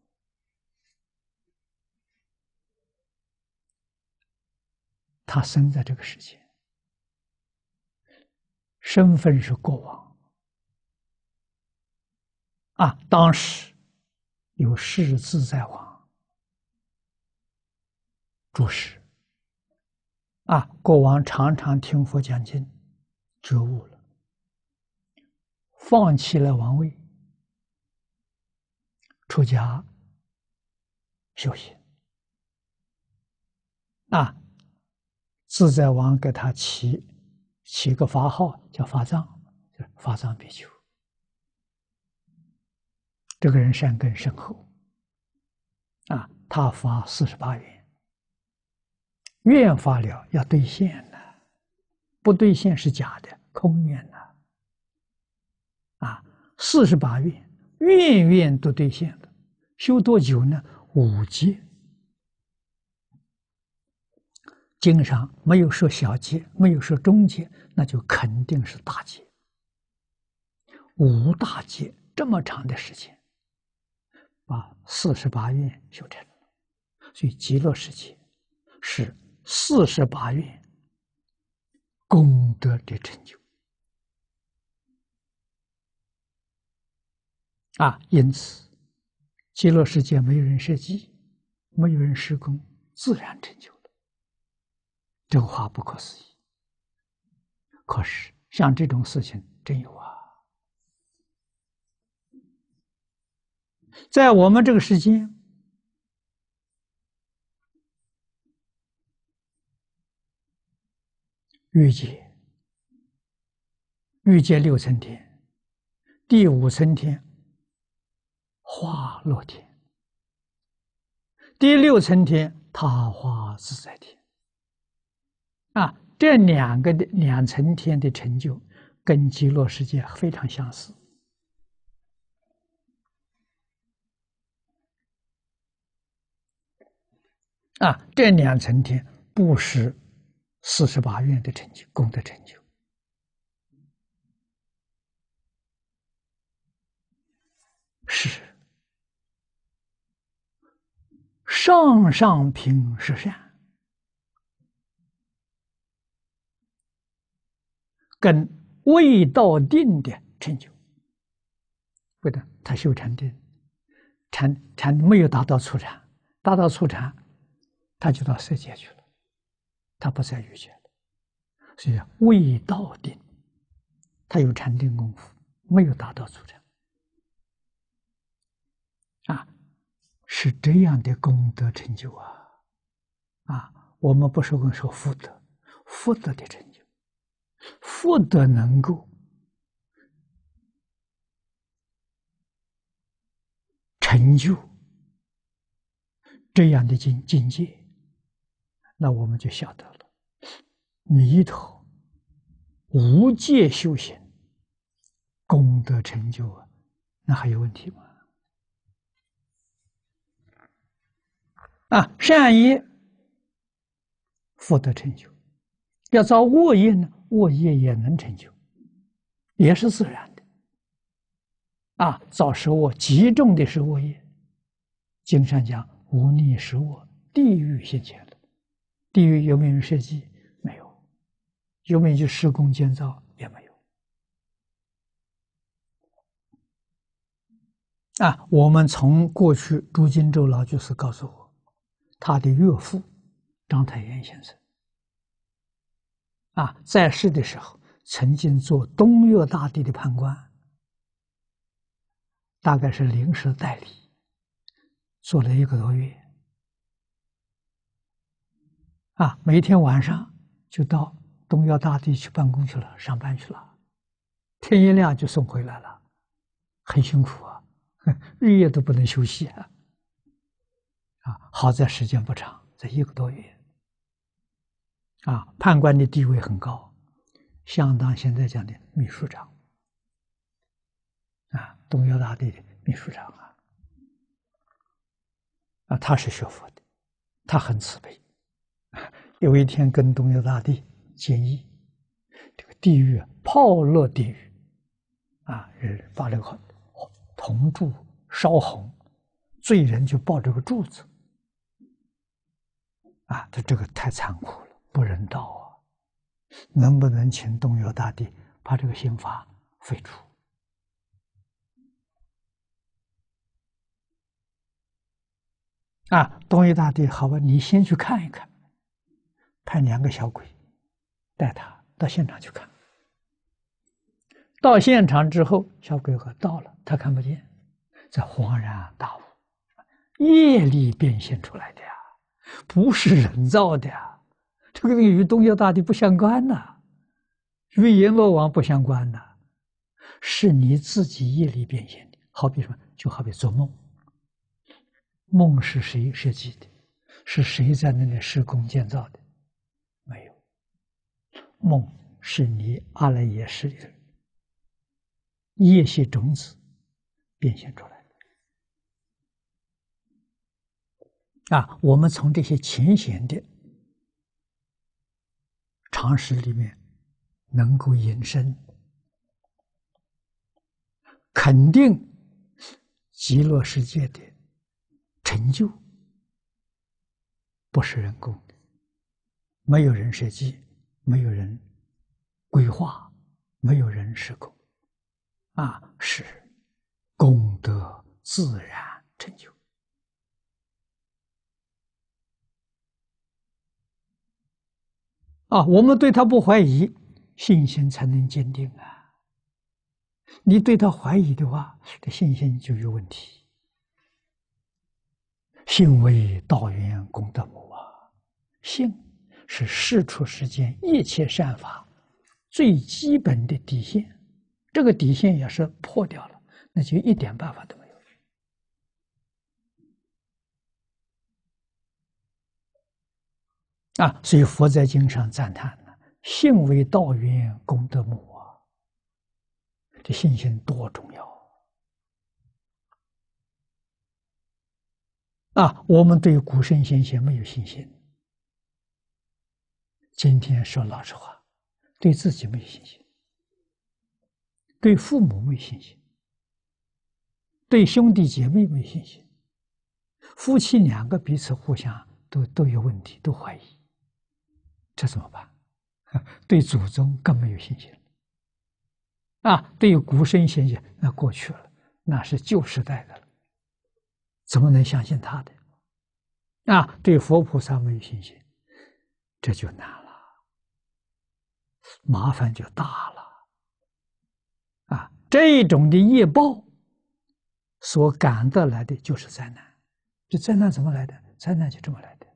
他生在这个世界，身份是国王啊，当时。有事自在王注释啊，国王常常听佛讲经，觉悟了，放弃了王位，出家修行啊。自在王给他起起个法号，叫法藏，法藏比丘。这个人善根深厚，啊，他发四十八愿，愿发了要兑现的，不兑现是假的，空愿呐。啊，四十八愿，愿愿都兑现的，修多久呢？五劫，经常没有说小劫，没有说中劫，那就肯定是大劫，五大劫这么长的时间。把四十八愿修成了，所以极乐世界是四十八愿功德的成就啊！因此，极乐世界没有人设计，没有人施工，自然成就了。这个话不可思议，可是像这种事情真有啊。在我们这个世间，欲界、欲界六层天、第五层天、花落天、第六层天，桃花自在天。啊，这两个的两层天的成就，跟极乐世界非常相似。啊，这两层天不是四十八愿的成就，功德成就是上上品是善，跟未到定的成就，对的，他修禅定，禅禅没有达到初禅，达到初禅。他就到色界去了，他不在欲界了，所以未到定，他有禅定功夫，没有达到出禅，啊，是这样的功德成就啊，啊，我们不说功，说福德，福德的成就，福德能够成就这样的境境界。那我们就晓得了，弥陀无界修行，功德成就啊，那还有问题吗？啊，善业福德成就，要造恶业呢，恶业也能成就，也是自然的。啊，造食物极重的是恶业，经常讲无逆食物，地狱现前。地域有没有设计？没有，有没有就施工建造也没有啊！我们从过去朱金州老居士告诉我，他的岳父张太炎先生啊，在世的时候曾经做东岳大帝的判官，大概是临时代理，做了一个多月。啊，每天晚上就到东郊大地去办公去了，上班去了，天一亮就送回来了，很辛苦啊，日夜都不能休息啊。啊，好在时间不长，在一个多月。啊，判官的地位很高，相当现在讲的秘书长，啊，东郊大地的秘书长啊，啊，他是学佛的，他很慈悲。有一天，跟东岳大帝建议：“这个地狱啊，炮烙地狱啊，是把那个铜柱烧红，罪人就抱这个柱子，啊，他这个太残酷了，不人道啊！能不能请东岳大帝把这个刑法废除？”啊，东岳大帝，好吧，你先去看一看。派两个小鬼带他到现场去看。到现场之后，小鬼和到了，他看不见，才恍然大悟：业力变现出来的呀，不是人造的，呀，这个与东岳大帝不相关呐，与阎罗王不相关呐，是你自己业力变现的。好比什么？就好比做梦，梦是谁设计的？是谁在那里施工建造的？梦是你阿赖耶识的夜系种子变现出来啊！我们从这些浅显的常识里面，能够引申，肯定极乐世界的成就不是人工的，没有人设计。没有人规划，没有人施工，啊，是功德自然成就啊！我们对他不怀疑，信心才能坚定啊。你对他怀疑的话，这信心就有问题。信为道源，功德母啊，信。是事出世间一切善法最基本的底线，这个底线要是破掉了，那就一点办法都没有啊！所以佛在经上赞叹呢：“信为道源，功德母啊！”这信心多重要啊！啊，我们对古圣先贤没有信心。今天说老实话，对自己没有信心，对父母没有信心，对兄弟姐妹没信心，夫妻两个彼此互相都都有问题，都怀疑，这怎么办？对祖宗更没有信心。啊，对古圣先贤那过去了，那是旧时代的了，怎么能相信他的？啊，对佛菩萨没有信心，这就难。麻烦就大了啊！这种的业报所感得来的就是灾难。这灾难怎么来的？灾难就这么来的。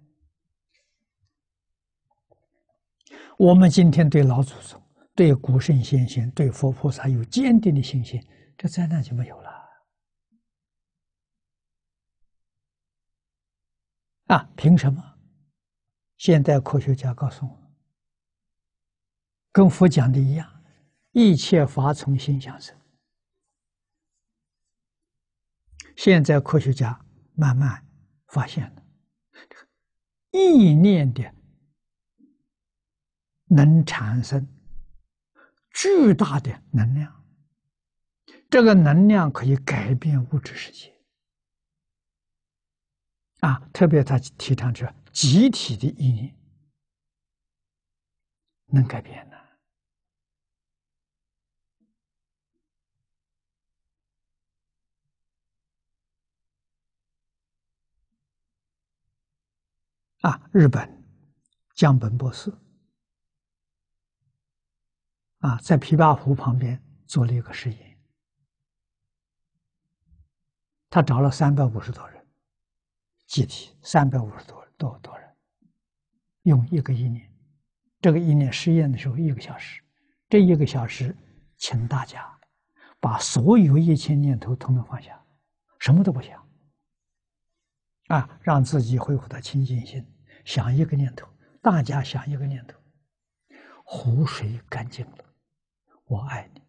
我们今天对老祖宗、对古圣先贤、对佛菩萨有坚定的信心，这灾难就没有了啊！凭什么？现代科学家告诉我。跟佛讲的一样，一切法从心想生。现在科学家慢慢发现了，意念的能产生巨大的能量，这个能量可以改变物质世界。啊，特别他提倡说，集体的意念能改变了。啊，日本江本博士啊，在琵琶湖旁边做了一个实验，他找了三百五十多人集体，三百五十多多多人，用一个一年，这个一年实验的时候一个小时，这一个小时，请大家把所有一切念头统统放下，什么都不想，啊，让自己恢复到清净心。想一个念头，大家想一个念头，湖水干净了。我爱你。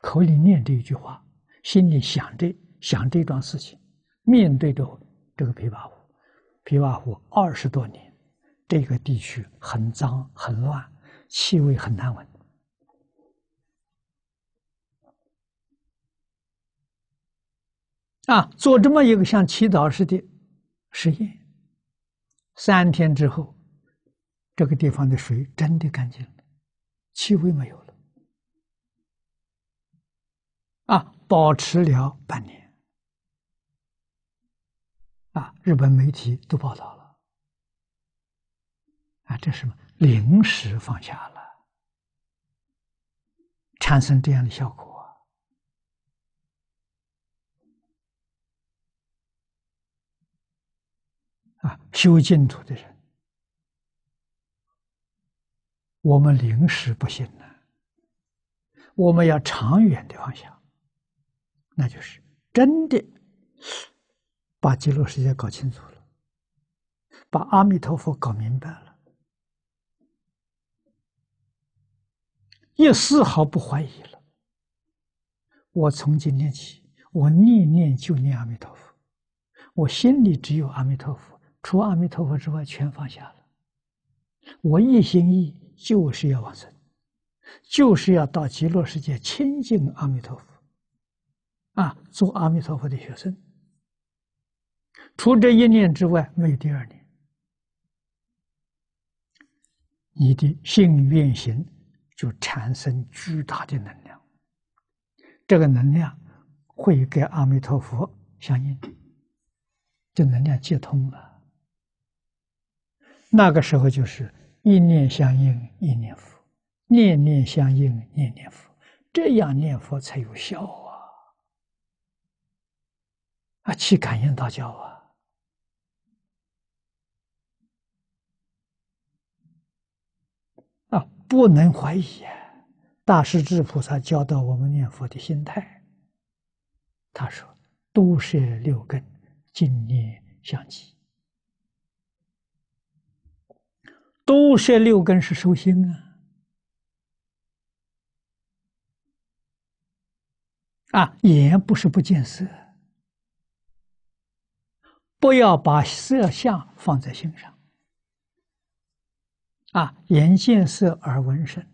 口里念这一句话，心里想着想这桩事情，面对着这个琵琶湖，琵琶湖二十多年，这个地区很脏很乱，气味很难闻。啊，做这么一个像祈祷似的实验。三天之后，这个地方的水真的干净了，气味没有了，啊，保持了半年，啊，日本媒体都报道了，啊，这是什么？临时放下了，产生这样的效果。啊，修净土的人，我们临时不行了。我们要长远的方向，那就是真的把极乐世界搞清楚了，把阿弥陀佛搞明白了，也丝毫不怀疑了。我从今天起，我念念就念阿弥陀佛，我心里只有阿弥陀佛。除阿弥陀佛之外，全放下了。我一心一意就是要往生，就是要到极乐世界亲近阿弥陀佛，啊，做阿弥陀佛的学生。除这一年之外，没有第二年。你的幸运行就产生巨大的能量，这个能量会给阿弥陀佛相应，这能量接通了。那个时候就是一念相应一念佛，念念相应念念佛，这样念佛才有效啊！啊，去感应大家啊！啊，不能怀疑，大势至菩萨教导我们念佛的心态。他说：“都是六根，静念相继。”都摄六根是收心啊！啊，也不是不见色，不要把色相放在心上。啊，眼见色，而闻声，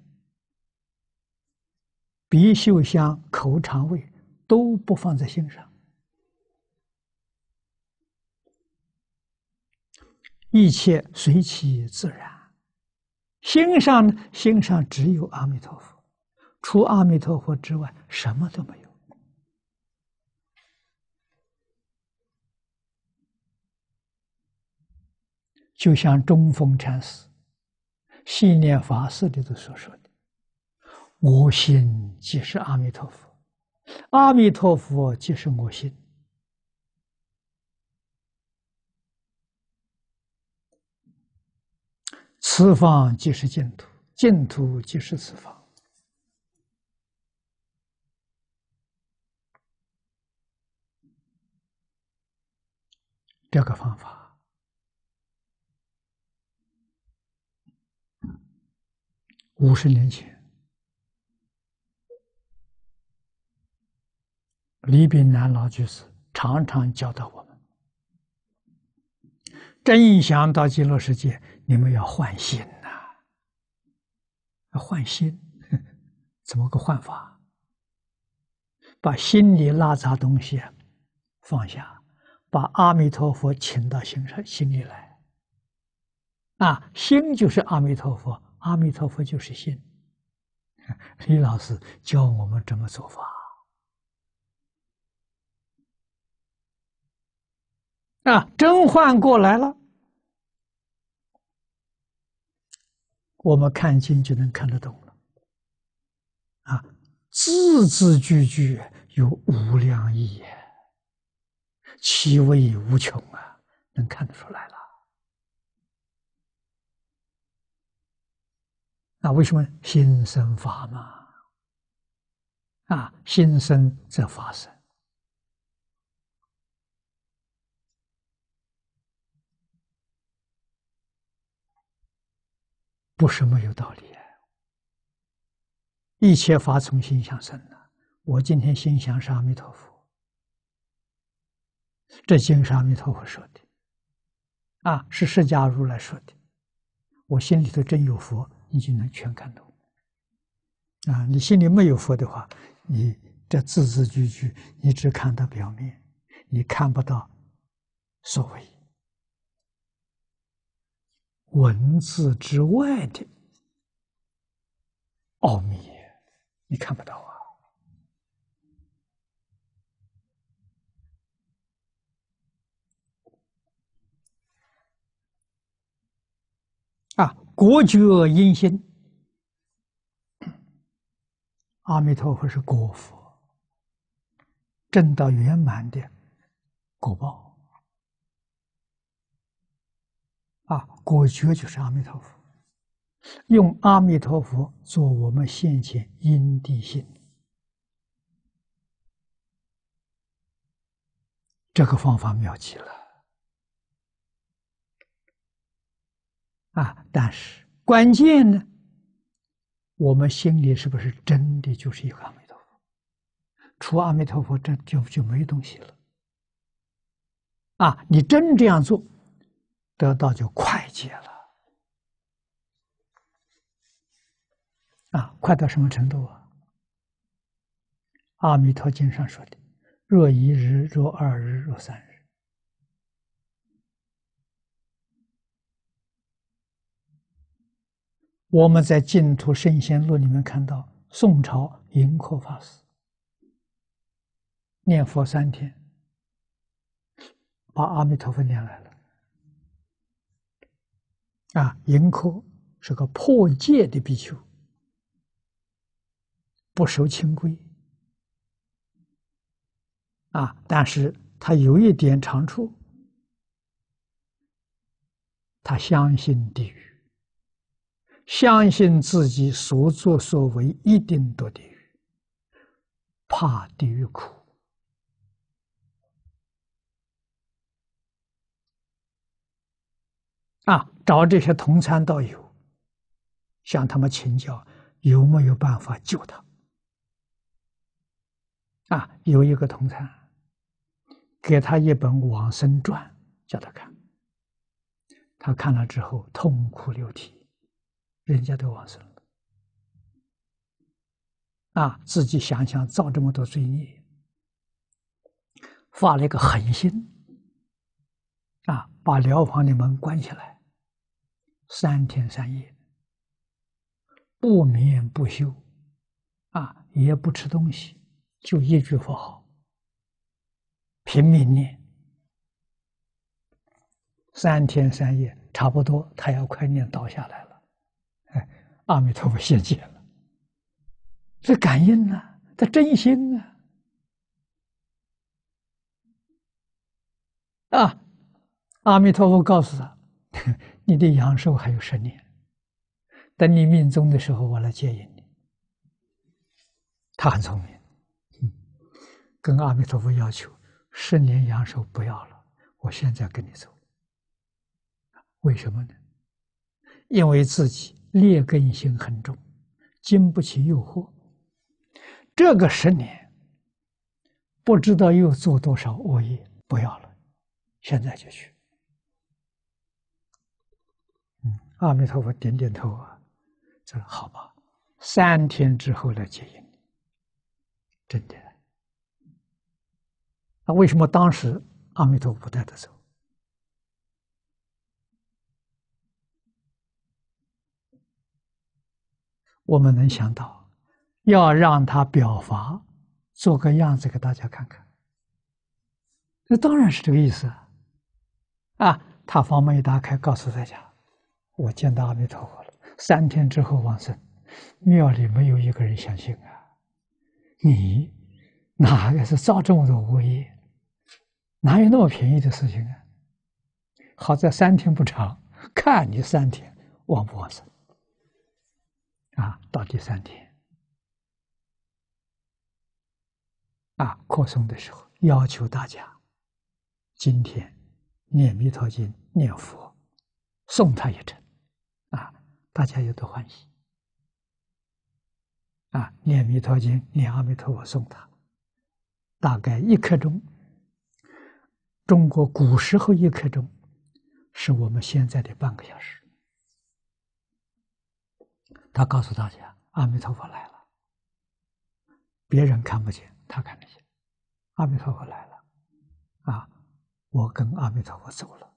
鼻嗅香，口尝味，都不放在心上，一切随其自然。心上，心上只有阿弥陀佛，除阿弥陀佛之外，什么都没有。就像中风禅师、信念法师里头所说的：“我心即是阿弥陀佛，阿弥陀佛即是我心。”此方即是净土，净土即是此方。这个方法，五十年前，李炳南老居士常常教导我们：真想到极乐世界。你们要换心呐，要换心，怎么个换法？把心里那杂东西放下，把阿弥陀佛请到心上、心里来。啊，心就是阿弥陀佛，阿弥陀佛就是心。李老师教我们怎么做法啊？真换过来了。我们看经就能看得懂了，啊，字字句句有无量意，其味无穷啊，能看得出来了。那为什么心生法嘛？啊，心生则法生。不是没有道理啊！一切法从心想生呐。我今天心想是阿弥陀佛，这经是阿弥陀佛说的，啊，是释迦如来说的。我心里头真有佛，你就能全看懂。啊，你心里没有佛的话，你这字字句句，你只看到表面，你看不到所谓。文字之外的奥秘，你看不到啊！啊，国觉阴心，阿弥陀佛是果佛，正到圆满的果报。啊，果觉就是阿弥陀佛，用阿弥陀佛做我们现前因地性，这个方法妙极了。啊，但是关键呢，我们心里是不是真的就是一个阿弥陀佛？除阿弥陀佛，这就就没东西了。啊，你真这样做。得到就快捷了，啊，快到什么程度啊？《阿弥陀经》上说的：“若一日，若二日，若三日。”我们在净土圣贤录里面看到，宋朝迎客法师念佛三天，把阿弥陀佛念来了。啊，盈科是个破戒的比丘，不守清规。啊，但是他有一点长处，他相信地狱，相信自己所作所为一定堕地狱，怕地狱苦。啊，找这些同参道友，向他们请教有没有办法救他。啊，有一个同参，给他一本《往生传》，叫他看。他看了之后，痛哭流涕，人家都往生了。啊，自己想想造这么多罪孽，发了一个狠心，啊，把疗房的门关起来。三天三夜，不眠不休，啊，也不吃东西，就一句佛号，拼命念。三天三夜，差不多他要快念倒下来了，哎，阿弥陀佛现前了。这感应啊，这真心啊！啊，阿弥陀佛告诉他。你的阳寿还有十年，等你命终的时候，我来接引你。他很聪明，跟阿弥陀佛要求十年阳寿不要了，我现在跟你走。为什么呢？因为自己劣根性很重，经不起诱惑。这个十年不知道又做多少恶业，不要了，现在就去。阿弥陀佛点点头啊，说：“好吧，三天之后来接应你。”真的。那为什么当时阿弥陀佛带他走？我们能想到，要让他表法，做个样子给大家看看。那当然是这个意思，啊，他房门一打开，告诉大家。我见到阿弥陀佛了，三天之后往生，庙里没有一个人相信啊！你哪个是造这么多恶业？哪有那么便宜的事情啊？好在三天不长，看你三天往不往生。啊，到第三天，啊，扩松的时候要求大家，今天念《弥陀经》，念佛，送他一程。大家有多欢喜啊！念弥陀经，念阿弥陀佛，送他。大概一刻钟，中国古时候一刻钟，是我们现在的半个小时。他告诉大家：“阿弥陀佛来了，别人看不见，他看得见。阿弥陀佛来了，啊，我跟阿弥陀佛走了，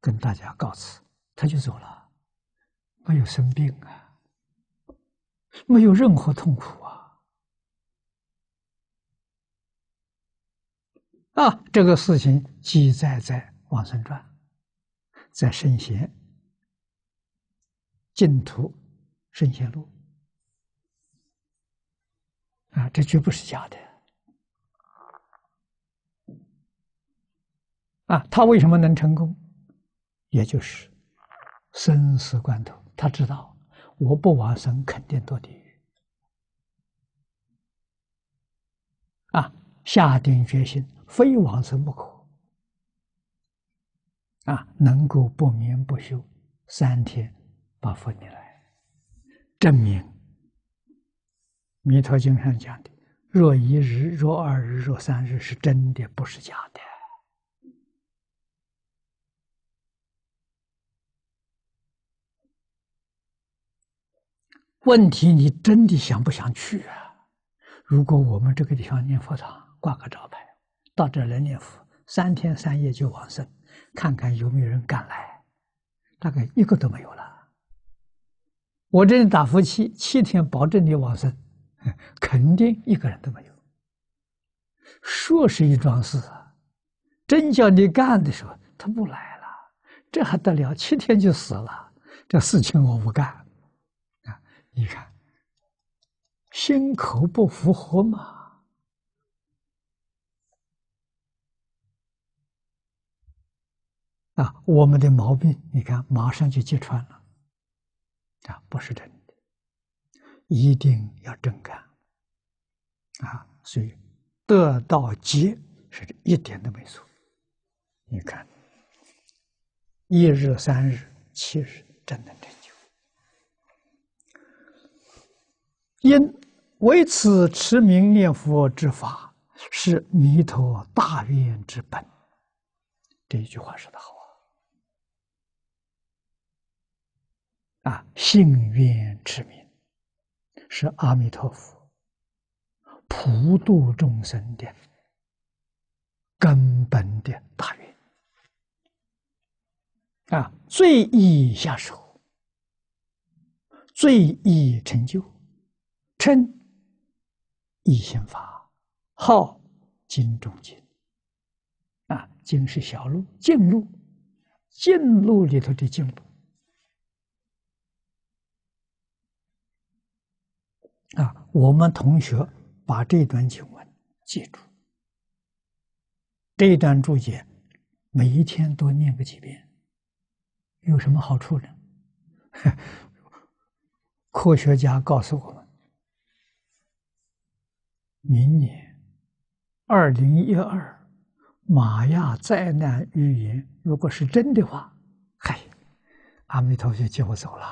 跟大家告辞，他就走了。”没有生病啊，没有任何痛苦啊！啊，这个事情记载在《往生传》、在圣贤净土圣贤录啊，这绝不是假的啊！他为什么能成功？也就是生死关头。他知道，我不往生，肯定堕地狱。啊，下定决心，非往生不可。啊，能够不眠不休三天把佛念来，证明《弥陀经》上讲的：若一日，若二日，若三日，是真的，不是假的。问题，你真的想不想去啊？如果我们这个地方念佛堂挂个招牌，到这来念佛，三天三夜就往生，看看有没有人敢来，大概一个都没有了。我这人打佛七，七天保证你往生，肯定一个人都没有。说是一桩事，真叫你干的时候，他不来了，这还得了？七天就死了，这事情我不干。你看，心口不符合嘛？啊，我们的毛病，你看马上就揭穿了，啊，不是真的，一定要正干，啊，所以得到结是一点都没错，你看，一日、三日、七日，真的真因为此持名念佛之法是弥陀大愿之本，这一句话说得好啊！啊，幸愿持名是阿弥陀佛普度众生的根本的大愿啊，最易下手，最易成就。称一心法，号金中经。啊，经是小路，进路，进路里头的进路。啊，我们同学把这段经文记住，这段注解每一天多念个几遍，有什么好处呢？科学家告诉我们。明年，二零一二，玛雅灾难预言，如果是真的话，嗨，阿弥陀就接我走了。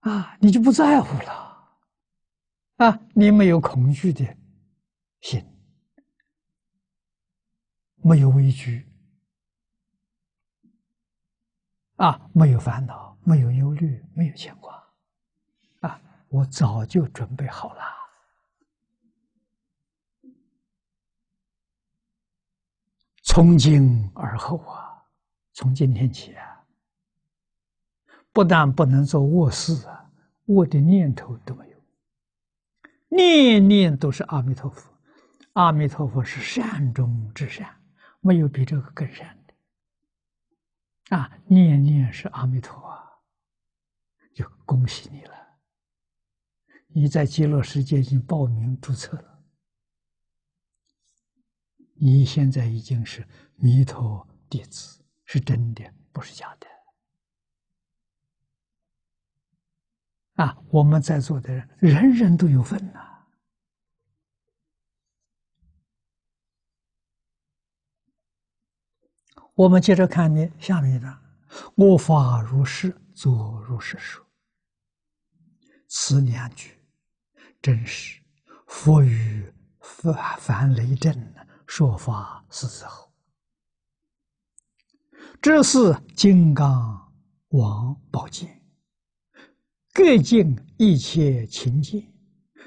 啊，你就不在乎了，啊，你没有恐惧的心，没有畏惧，啊，没有烦恼，没有忧虑，没有牵挂。我早就准备好了。从今而后啊，从今天起啊，不但不能做卧室啊，我的念头都没有，念念都是阿弥陀佛。阿弥陀佛是善中之善，没有比这个更善的。啊，念念是阿弥陀佛，就恭喜你了。你在极乐世界已经报名注册了，你现在已经是弥陀弟子，是真的，不是假的。啊，我们在座的人人人都有份呐。我们接着看，你下面一段：我法如是，作如是说，此两句。真实，佛与凡凡雷震说法是时候，这是金刚王宝剑，各尽一切情见，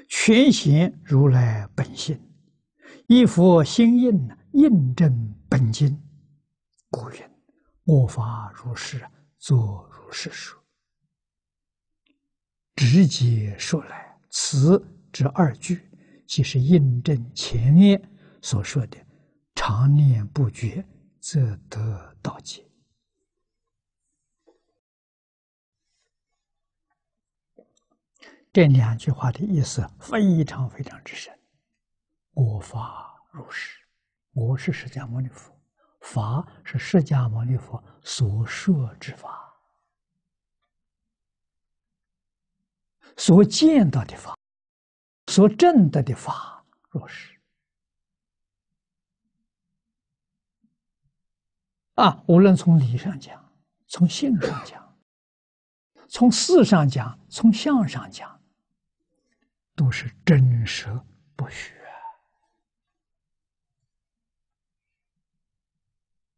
全显如来本性，一佛心印印证本经。古人我法如是，作如是说。直接说来。此之二句，即是印证前面所说的“常念不绝，则得道解”。这两句话的意思非常非常之深。我法如是，我是释迦牟尼佛，法是释迦牟尼佛所说之法。所见到的法，所证得的法，若是啊，无论从理上讲，从性上讲，从事上讲，从相上讲，都是真实不虚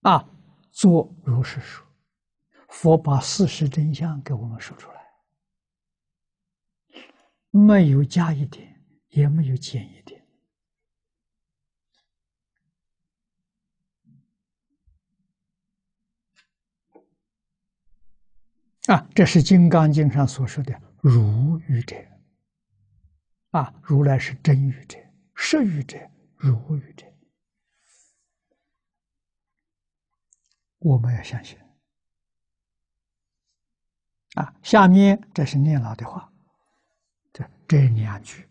啊！做如是说，佛把事实真相给我们说出来。没有加一点，也没有减一点。啊，这是《金刚经》上所说的“如愚者”。啊，如来是真愚者、实愚者、如愚者，我们要相信。啊，下面这是念老的话。这两句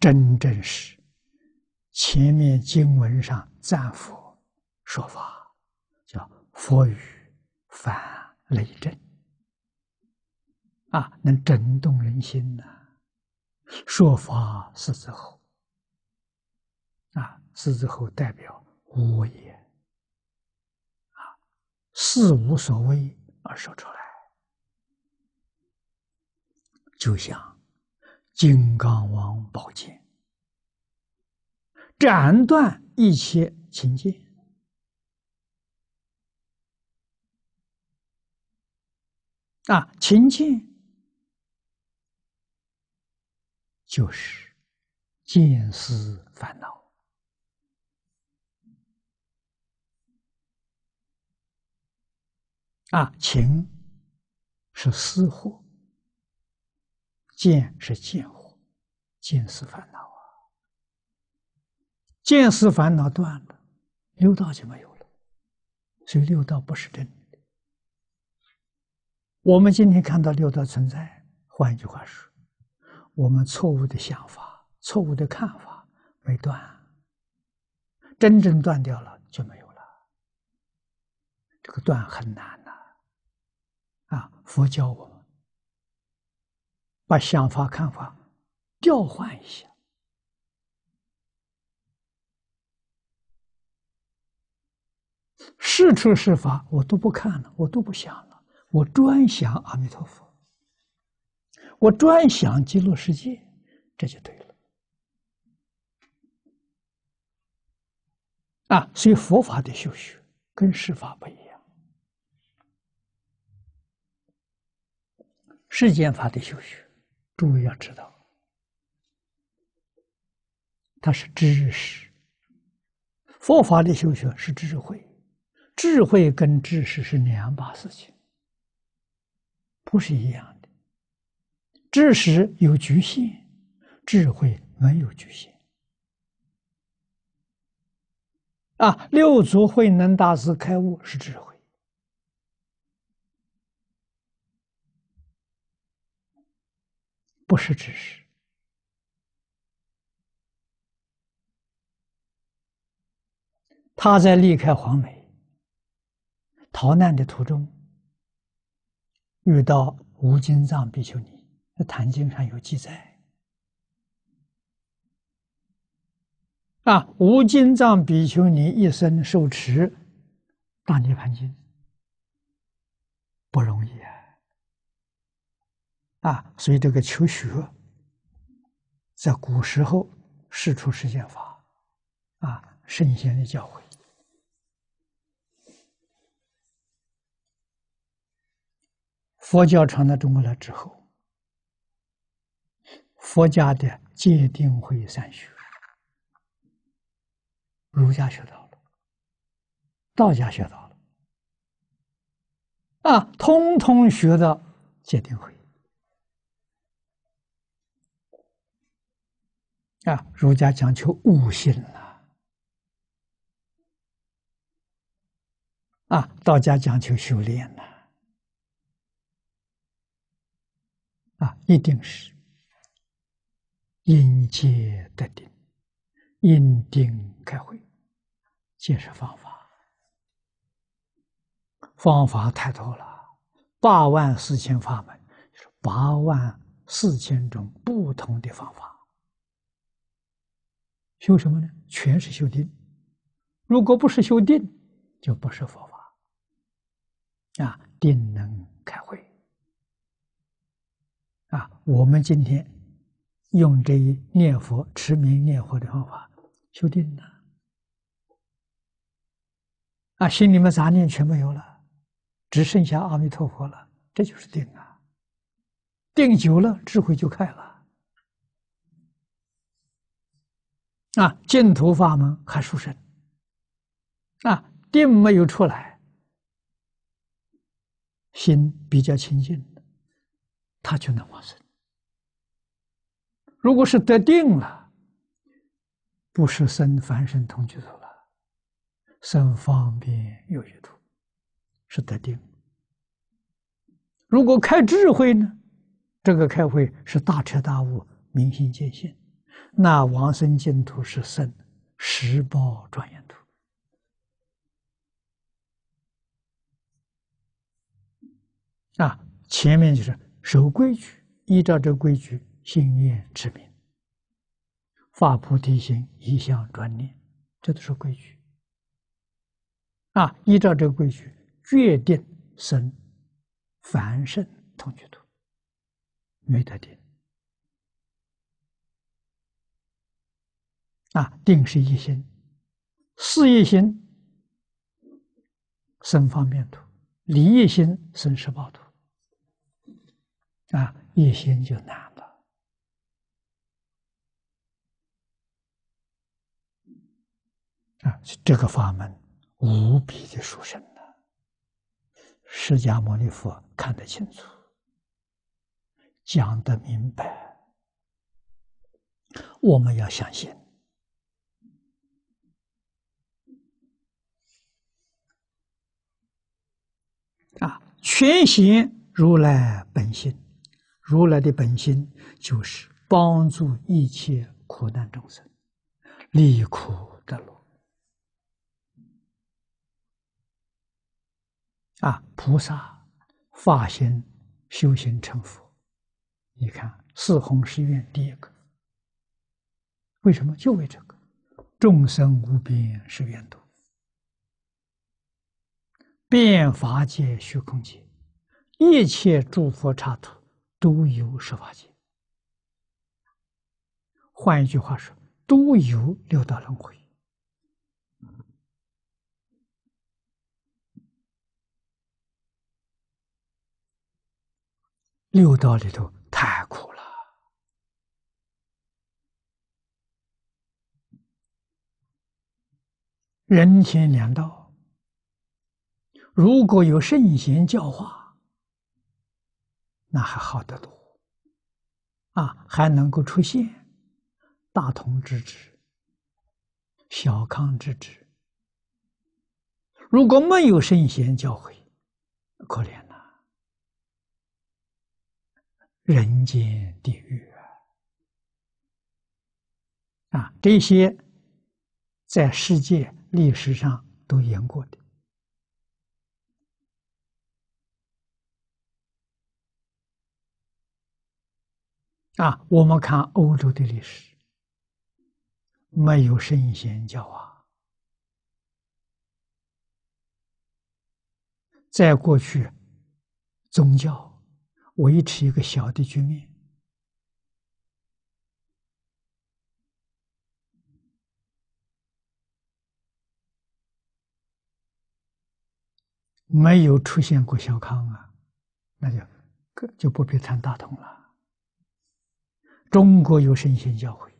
真正是前面经文上赞佛说法，叫佛语反雷震啊，能震动人心呐！说法是之后啊，是之后代表无也啊，事无所谓而说出来，就像。金刚王宝剑，斩断一切情结。啊，情结就是见思烦恼。啊，情是私货。见是见乎，见是烦恼啊，见是烦恼断了，六道就没有了，所以六道不是真的。我们今天看到六道存在，换一句话说，我们错误的想法、错误的看法没断，真正断掉了就没有了。这个断很难呐，啊，佛教我。把想法看法调换一下，是出是法，我都不看了，我都不想了，我专想阿弥陀佛，我专想极乐世界，这就对了。啊，所以佛法的修学跟世法不一样，世间法的修学。诸位要知道，它是知识。佛法的修学是智慧，智慧跟知识是两把事情，不是一样的。知识有局限，智慧没有局限。啊，六祖慧能大师开悟是智慧。不是知识，他在离开黄梅逃难的途中，遇到吴尽藏比丘尼，在《坛经》上有记载。啊，吴金藏比丘尼一生受持《大涅盘经》，不容易。啊，所以这个求学，在古时候是出世践法，啊，圣贤的教诲。佛教传到中国来之后，佛家的戒定慧三学，儒家学到了，道家学到了，啊，通通学的戒定慧。啊，儒家讲求悟性了，啊，道家讲求修炼了，啊，一定是因接得定，阴定开会，解是方法。方法太多了，八万四千法门，八万四千种不同的方法。修什么呢？全是修定。如果不是修定，就不是佛法。啊，定能开慧。啊，我们今天用这一念佛、持名念佛的方法修定呢？啊，心里面杂念全没有了，只剩下阿弥陀佛了。这就是定啊。定久了，智慧就开了。啊，净土法门还殊胜。啊，定没有出来，心比较清净的，他就能往生。如果是得定了，不是生凡圣同居土了，生方便有余土，是得定。如果开智慧呢，这个开会是大彻大悟，明心见性。那王生净土是圣，十报庄严土啊，前面就是守规矩，依照这规矩心愿持名，发菩提心一向专念，这都是规矩啊，依照这个规矩决定生凡圣同居土，没得定。啊，定是一心，事一心生方便土，离一心生十报土。啊，一心就难了。啊，这个法门无比的殊胜呢。释迦牟尼佛看得清楚，讲得明白，我们要相信。全行如来本心，如来的本心就是帮助一切苦难众生离苦得乐。啊，菩萨发心修行成佛，你看四弘誓愿第一个，为什么？就为这个众生无边誓愿度。变法界、虚空界，一切诸佛刹土都有十法界。换一句话说，都有六道轮回。六道里头太苦了，人天两道。如果有圣贤教化，那还好得多，啊，还能够出现大同之治、小康之治。如果没有圣贤教诲，可怜呐，人间地狱啊！啊，这些在世界历史上都演过的。啊，我们看欧洲的历史，没有神仙教啊，在过去，宗教维持一个小的局面，没有出现过小康啊，那就就不必谈大同了。中国有神仙教会，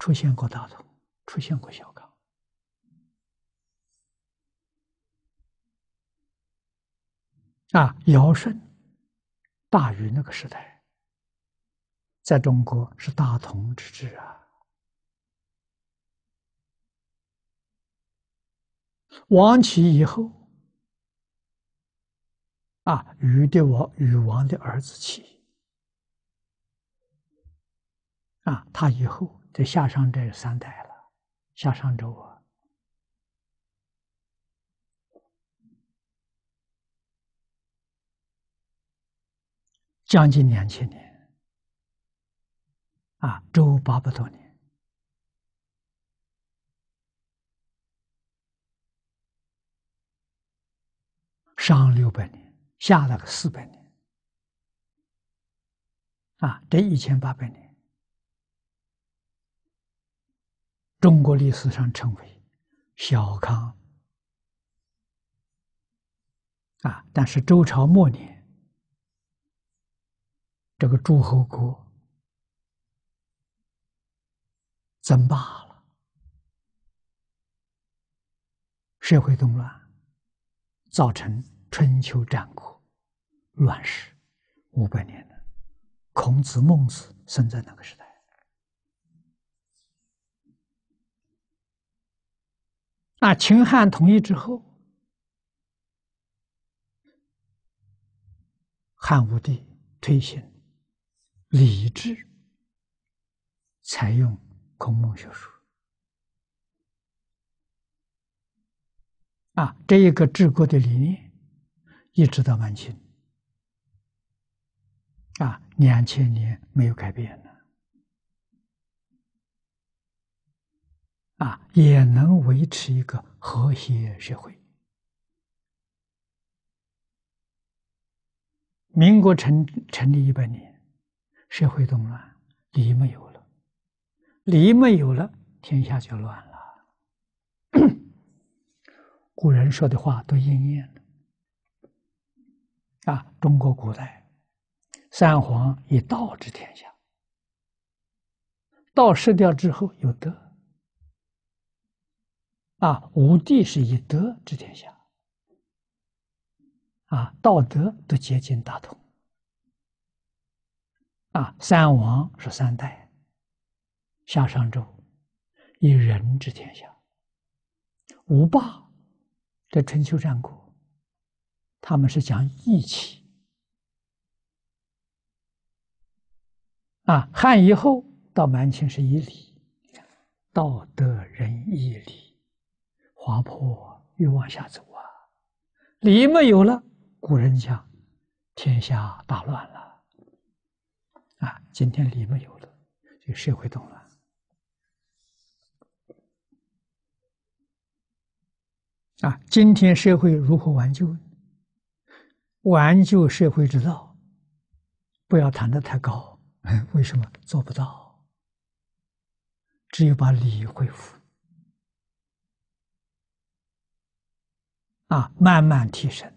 出现过大同，出现过小康。啊，尧舜，大禹那个时代，在中国是大同之治啊。王安起以后，啊，禹的王禹王的儿子起。啊，他以后在夏商这三代了，夏商周啊，将近两千年，啊，周八百多年，上六百年，下了个四百年，啊，这一千八百年。中国历史上称为“小康”，啊，但是周朝末年，这个诸侯国争霸了，社会动乱，造成春秋战国乱世，五百年了。孔子、孟子生在那个时代。那秦汉统一之后，汉武帝推行礼制，采用孔孟学说。啊，这一个治国的理念，一直到晚清，啊，两千年没有改变了。啊，也能维持一个和谐社会。民国成成立一百年，社会动乱，礼没有了，礼没有了，天下就乱了。古人说的话都应验了。啊，中国古代三皇以道治天下，道失掉之后有德。啊，武帝是以德治天下，啊，道德都接近大同。啊，三王是三代，夏商周，以仁治天下。五霸在春秋战国，他们是讲义气。啊，汉以后到满清是以礼，道德仁义礼。滑坡越往下走啊！礼没有了，古人讲，天下大乱了。啊，今天礼没有了，这个社会动乱。啊，今天社会如何挽救？挽救社会之道，不要谈的太高，为什么做不到？只有把理恢复。啊，慢慢提升，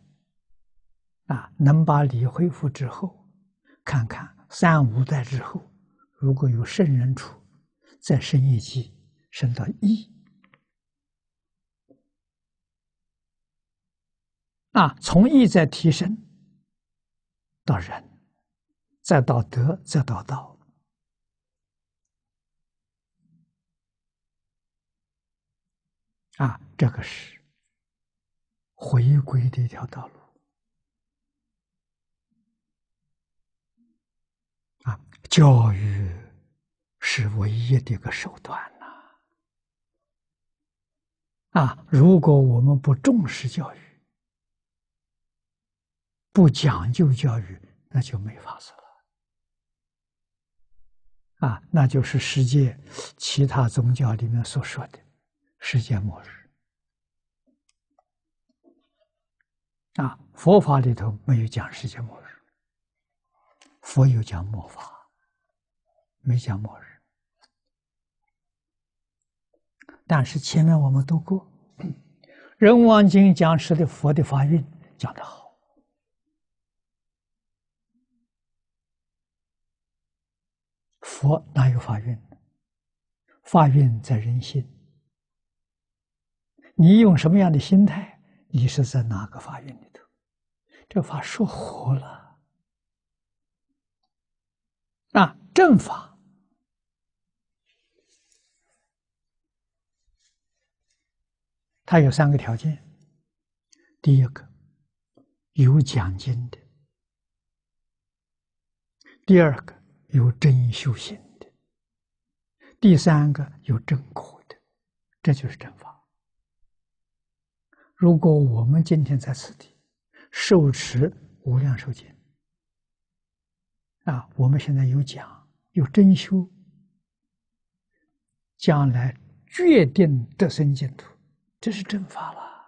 啊，能把理恢复之后，看看三五代之后，如果有圣人处，再升一级，升到一，啊，从意再提升到人，再到德，再到道，啊，这个是。回归的一条道路啊，教育是唯一的一个手段呐！啊，如果我们不重视教育，不讲究教育，那就没法子了。啊，那就是世界其他宗教里面所说的“世界末日”。啊，佛法里头没有讲世界末日，佛有讲末法，没讲末日。但是前面我们都过《人王经》，讲时的佛的发运讲的好。佛哪有发运发运在人心，你用什么样的心态？你是在哪个法院里头？这话说活了。那正法，它有三个条件：第一个有奖金的；第二个有真修行的；第三个有正果的。这就是正法。如果我们今天在此地受持无量寿经，啊，我们现在有讲有真修，将来决定得生净土，这是正法了。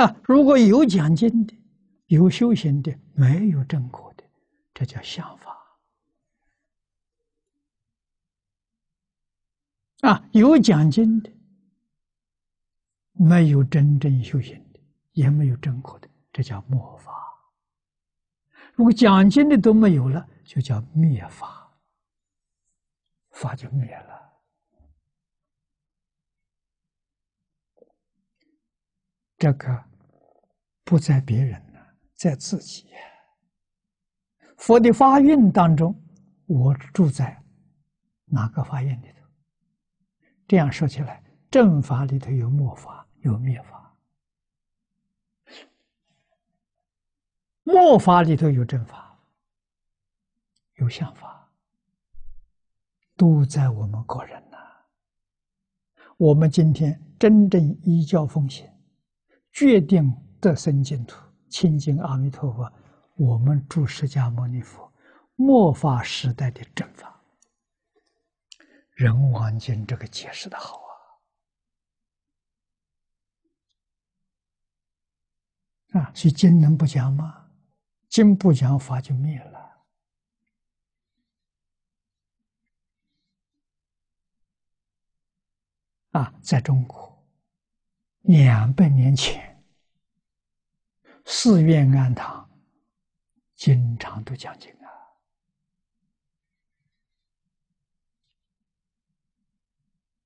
啊，如果有讲经的，有修行的，没有正果的，这叫相法。啊，有奖金的，没有真正修行的，也没有正果的，这叫魔法。如果奖金的都没有了，就叫灭法，法就灭了。这个不在别人呢，在自己。佛的发运当中，我住在哪个发愿里头？这样说起来，正法里头有末法，有灭法；末法里头有正法，有相法，都在我们个人呐。我们今天真正依教奉行，决定得生净土，亲近阿弥陀佛，我们住释迦牟尼佛末法时代的正法。人王经这个解释的好啊，啊，所以经能不讲吗？经不讲法就灭了。啊，在中国两百年前，寺院庵堂经常都讲经。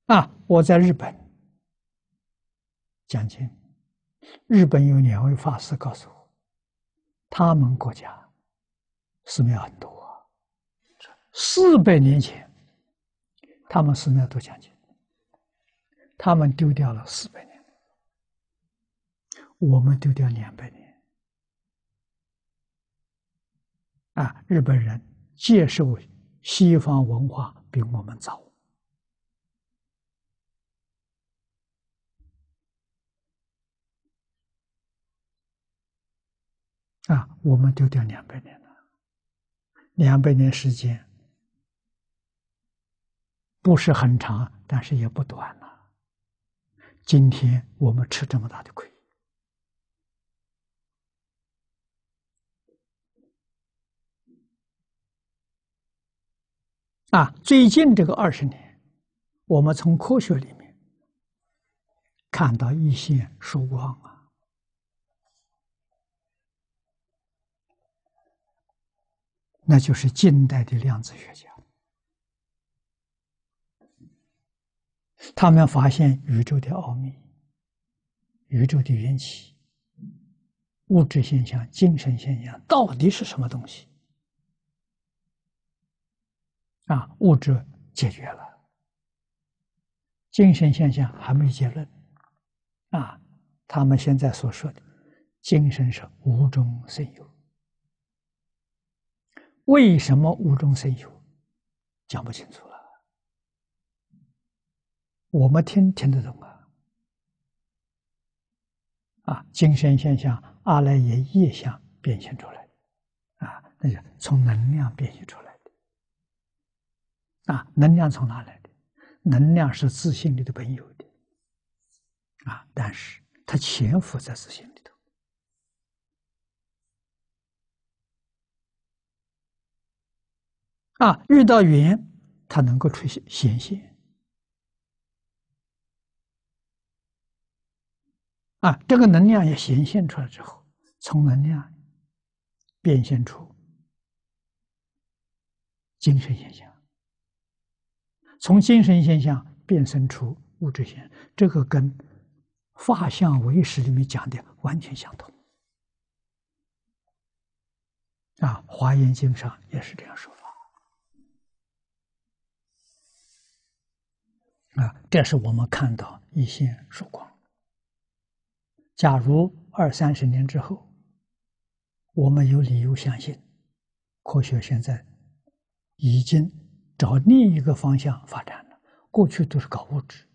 啊！我在日本讲经，日本有两位法师告诉我，他们国家寺庙很多，四百年前他们寺庙都讲经，他们丢掉了四百年，我们丢掉两百年。啊！日本人接受西方文化比我们早。啊，我们丢掉两百年了，两百年时间不是很长，但是也不短了。今天我们吃这么大的亏啊！最近这个二十年，我们从科学里面看到一些曙光啊。那就是近代的量子学家，他们发现宇宙的奥秘，宇宙的元气，物质现象、精神现象到底是什么东西？啊，物质解决了，精神现象还没结论。啊，他们现在所说的精神是无中生有。为什么无中生有，讲不清楚了？我们听听得懂啊？啊，精神现象阿赖耶业相变现出来的，啊，那是从能量变现出来的。啊，能量从哪来的？能量是自信里的本有的，啊，但是它潜伏在自信里。啊，遇到缘，它能够出现显现。啊，这个能量也显现出来之后，从能量变现出精神现象，从精神现象变身出物质现象，这个跟《法相唯识》里面讲的完全相同。啊，《华严经》上也是这样说。啊，这是我们看到一线曙光。假如二三十年之后，我们有理由相信，科学现在已经朝另一个方向发展了。过去都是搞物质，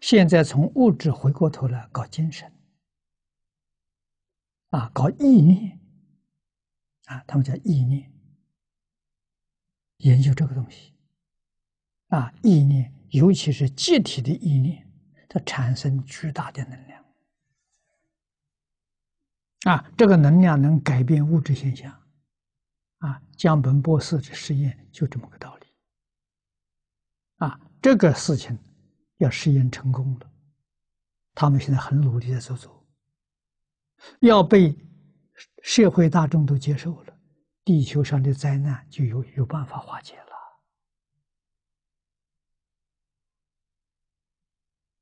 现在从物质回过头来搞精神，啊，搞意念，啊，他们叫意念，研究这个东西。啊，意念，尤其是集体的意念，它产生巨大的能量。啊，这个能量能改变物质现象。啊，江本博士的实验就这么个道理。啊，这个事情要实验成功了，他们现在很努力在做做，要被社会大众都接受了，地球上的灾难就有有办法化解了。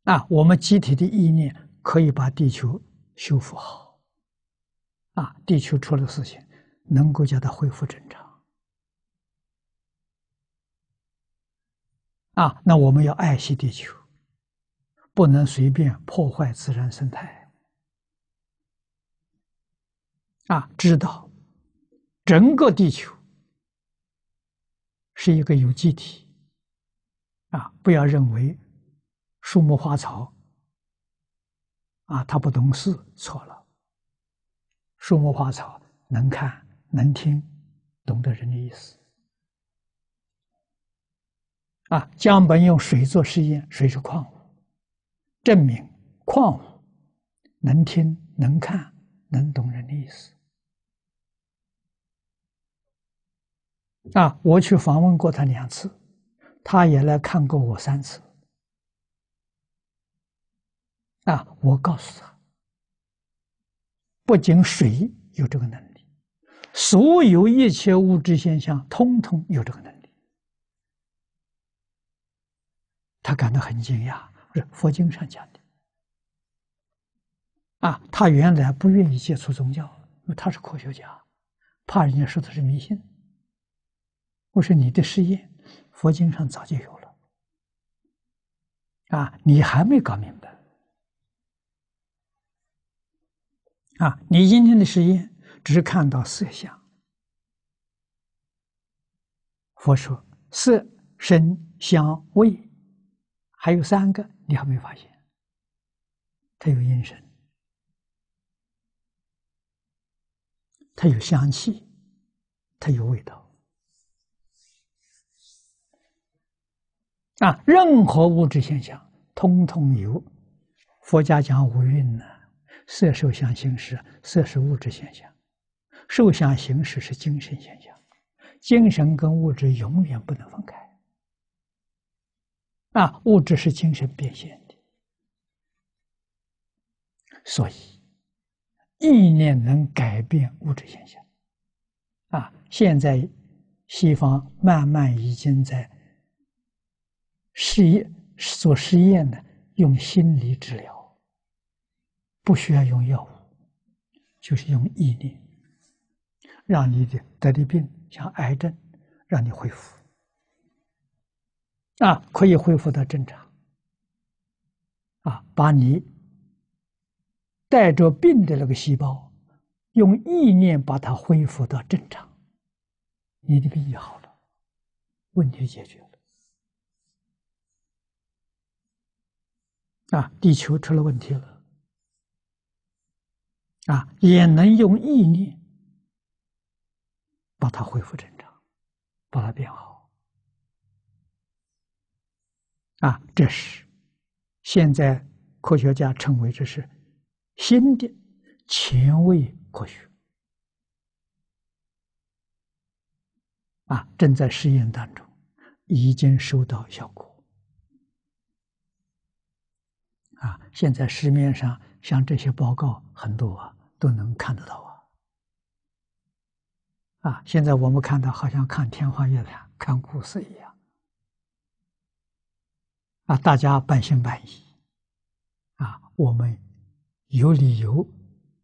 啊，我们集体的意念可以把地球修复好。啊，地球出了事情，能够叫它恢复正常。啊，那我们要爱惜地球，不能随便破坏自然生态。啊，知道整个地球是一个有机体。啊，不要认为。树木花草，啊，他不懂事，错了。树木花草能看能听，懂得人的意思。啊，江本用水做实验，水是矿物，证明矿物能听能看能懂人的意思。啊，我去访问过他两次，他也来看过我三次。啊！我告诉他，不仅水有这个能力，所有一切物质现象通通有这个能力。他感到很惊讶，是说佛经上讲的。啊，他原来不愿意接触宗教，因为他是科学家，怕人家说他是迷信。我说你的实验，佛经上早就有了。啊，你还没搞明白。啊，你今天的实验只是看到色相。佛说，色、声、香、味，还有三个你还没发现，它有音声，它有香气，它有味道。啊，任何物质现象，通通有。佛家讲五蕴呢。色受相形识，色是物质现象，受相形识是精神现象，精神跟物质永远不能分开。啊，物质是精神变现的，所以意念能改变物质现象。啊，现在西方慢慢已经在试验做实验呢，用心理治疗。不需要用药物，就是用意念，让你的得的病像癌症，让你恢复，啊，可以恢复到正常，啊，把你带着病的那个细胞，用意念把它恢复到正常，你的病就好了，问题解决了，啊，地球出了问题了。啊，也能用意念把它恢复正常，把它变好。啊，这是现在科学家称为这是新的前卫科学。啊，正在实验当中，已经收到效果。啊，现在市面上像这些报告很多啊。都能看得到啊！啊，现在我们看到好像看天花夜谭、看故事一样啊！大家半信半疑啊！我们有理由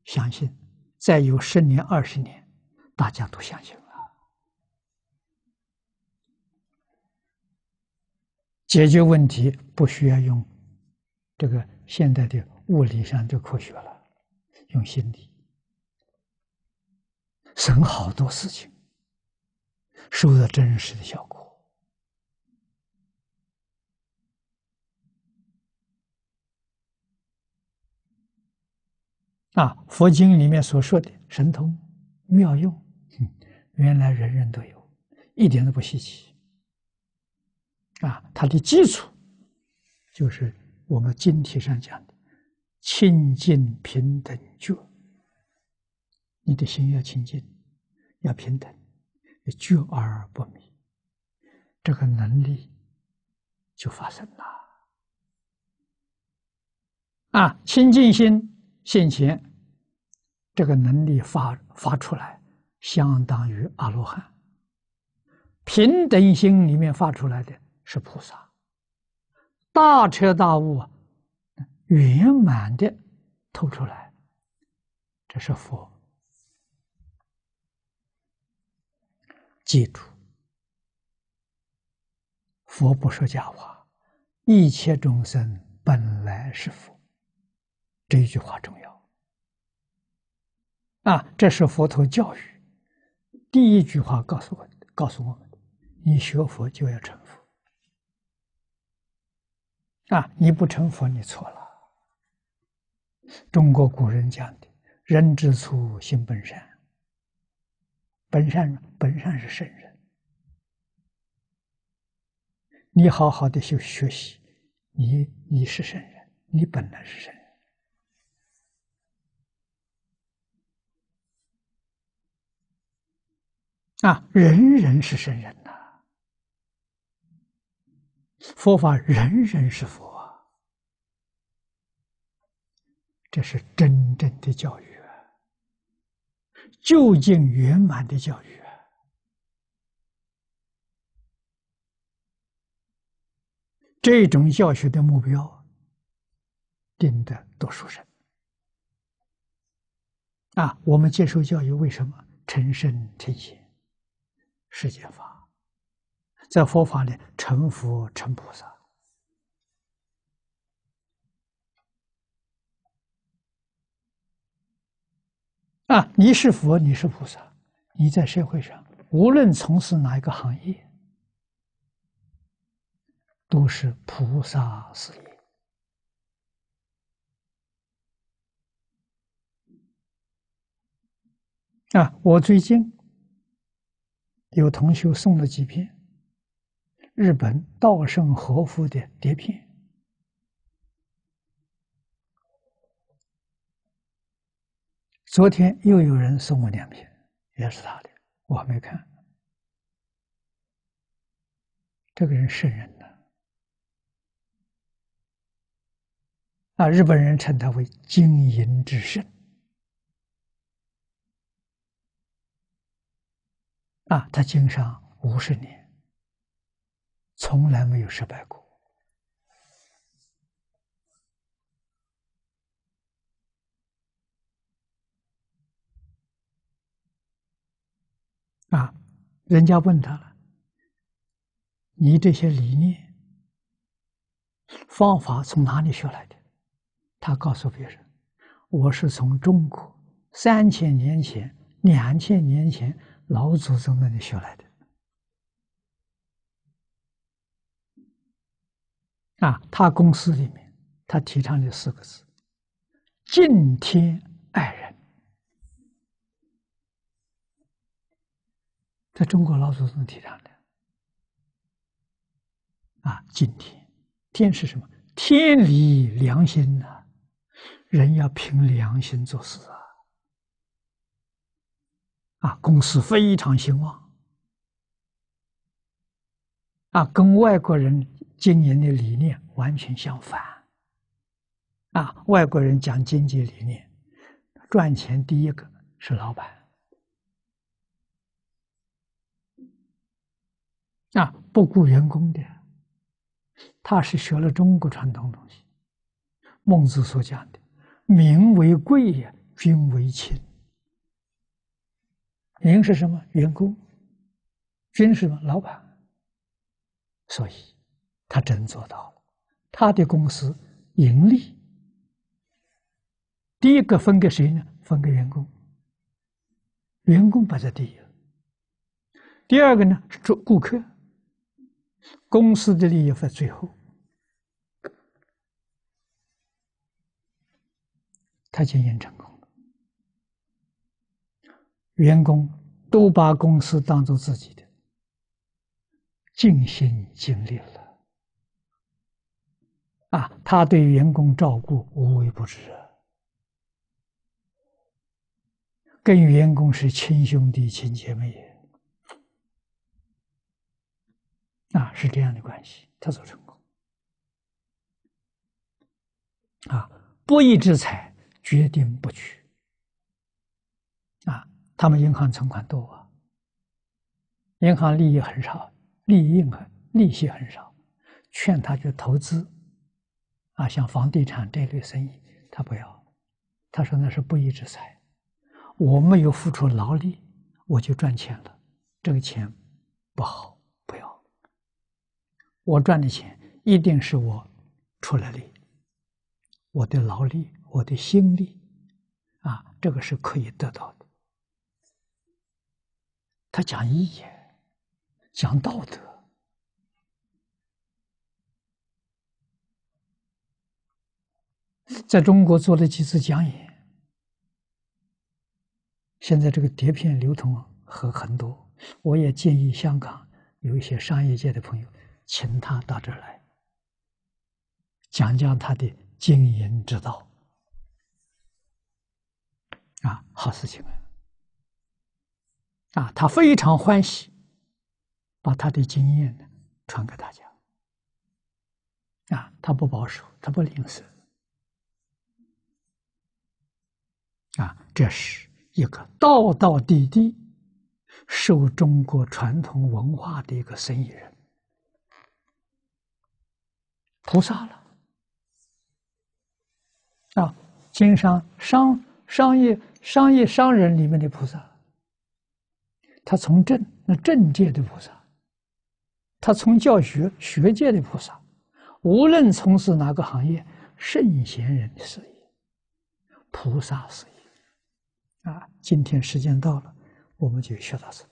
相信，再有十年、二十年，大家都相信了。解决问题不需要用这个现代的物理上的科学了。用心理省好多事情，收到真实的效果。啊，佛经里面所说的神通妙用，原来人人都有，一点都不稀奇。啊，它的基础就是我们经题上讲的。清净平等觉，你的心要清净，要平等，要觉而不迷，这个能力就发生了。啊，清净心现前，这个能力发发出来，相当于阿罗汉；平等心里面发出来的是菩萨，大彻大悟啊。圆满的透出来，这是佛。记住，佛不说假话，一切众生本来是佛。这一句话重要，啊，这是佛陀教育第一句话，告诉我告诉我们的，你学佛就要成佛，啊，你不成佛你错了。中国古人讲的“人之初，性本善”，本善本善是圣人。你好好的去学习，你你是圣人，你本来是圣人啊！人人是圣人呐，佛法人人是佛。这是真正的教育，究竟圆满的教育。这种教学的目标，定的多数人。啊，我们接受教育为什么成身成心？世界法，在佛法里成佛成菩萨。啊！你是佛，你是菩萨，你在社会上无论从事哪一个行业，都是菩萨事业。啊！我最近有同学送了几片日本稻盛和夫的碟片。昨天又有人送我两片，也是他的，我还没看。这个人圣人呢，啊，日本人称他为“经营之神”，啊，他经商五十年，从来没有失败过。啊，人家问他了，你这些理念、方法从哪里学来的？他告诉别人，我是从中国三千年前、两千年前老祖宗那里学来的。啊，他公司里面他提倡这四个字：敬天爱人。在中国老祖宗提倡的啊，今天，天是什么？天理良心啊，人要凭良心做事啊，啊，公司非常兴旺啊，跟外国人经营的理念完全相反啊，外国人讲经济理念，赚钱第一个是老板。啊，不顾员工的，他是学了中国传统东西，孟子所讲的“民为贵也，君为轻”。民是什么？员工。君是什么？老板。所以，他真做到了，他的公司盈利，第一个分给谁呢？分给员工。员工摆在第一。第二个呢？是做顾客。公司的利益在最后，他经营成功了，员工都把公司当做自己的，尽心尽力了，啊，他对员工照顾无微不至啊，跟员工是亲兄弟、亲姐妹。啊，是这样的关系，他做成功。啊，不义之财，决定不取。啊，他们银行存款多啊，银行利益很少，利益硬，利息很少，劝他去投资，啊，像房地产这类生意，他不要，他说那是不义之财，我没有付出劳力，我就赚钱了，这个钱不好。我赚的钱一定是我出了力，我的劳力，我的心力，啊，这个是可以得到的。他讲义言，讲道德，在中国做了几次讲演，现在这个碟片流通和很多，我也建议香港有一些商业界的朋友。请他到这儿来，讲讲他的经营之道，啊，好事情啊！啊，他非常欢喜，把他的经验呢传给大家，啊，他不保守，他不吝啬，啊，这是一个道道地地受中国传统文化的一个生意人。菩萨了，啊，经商商商业商业商人里面的菩萨，他从政那政界的菩萨，他从教学学界的菩萨，无论从事哪个行业，圣贤人的事业，菩萨事业，啊，今天时间到了，我们就学到这。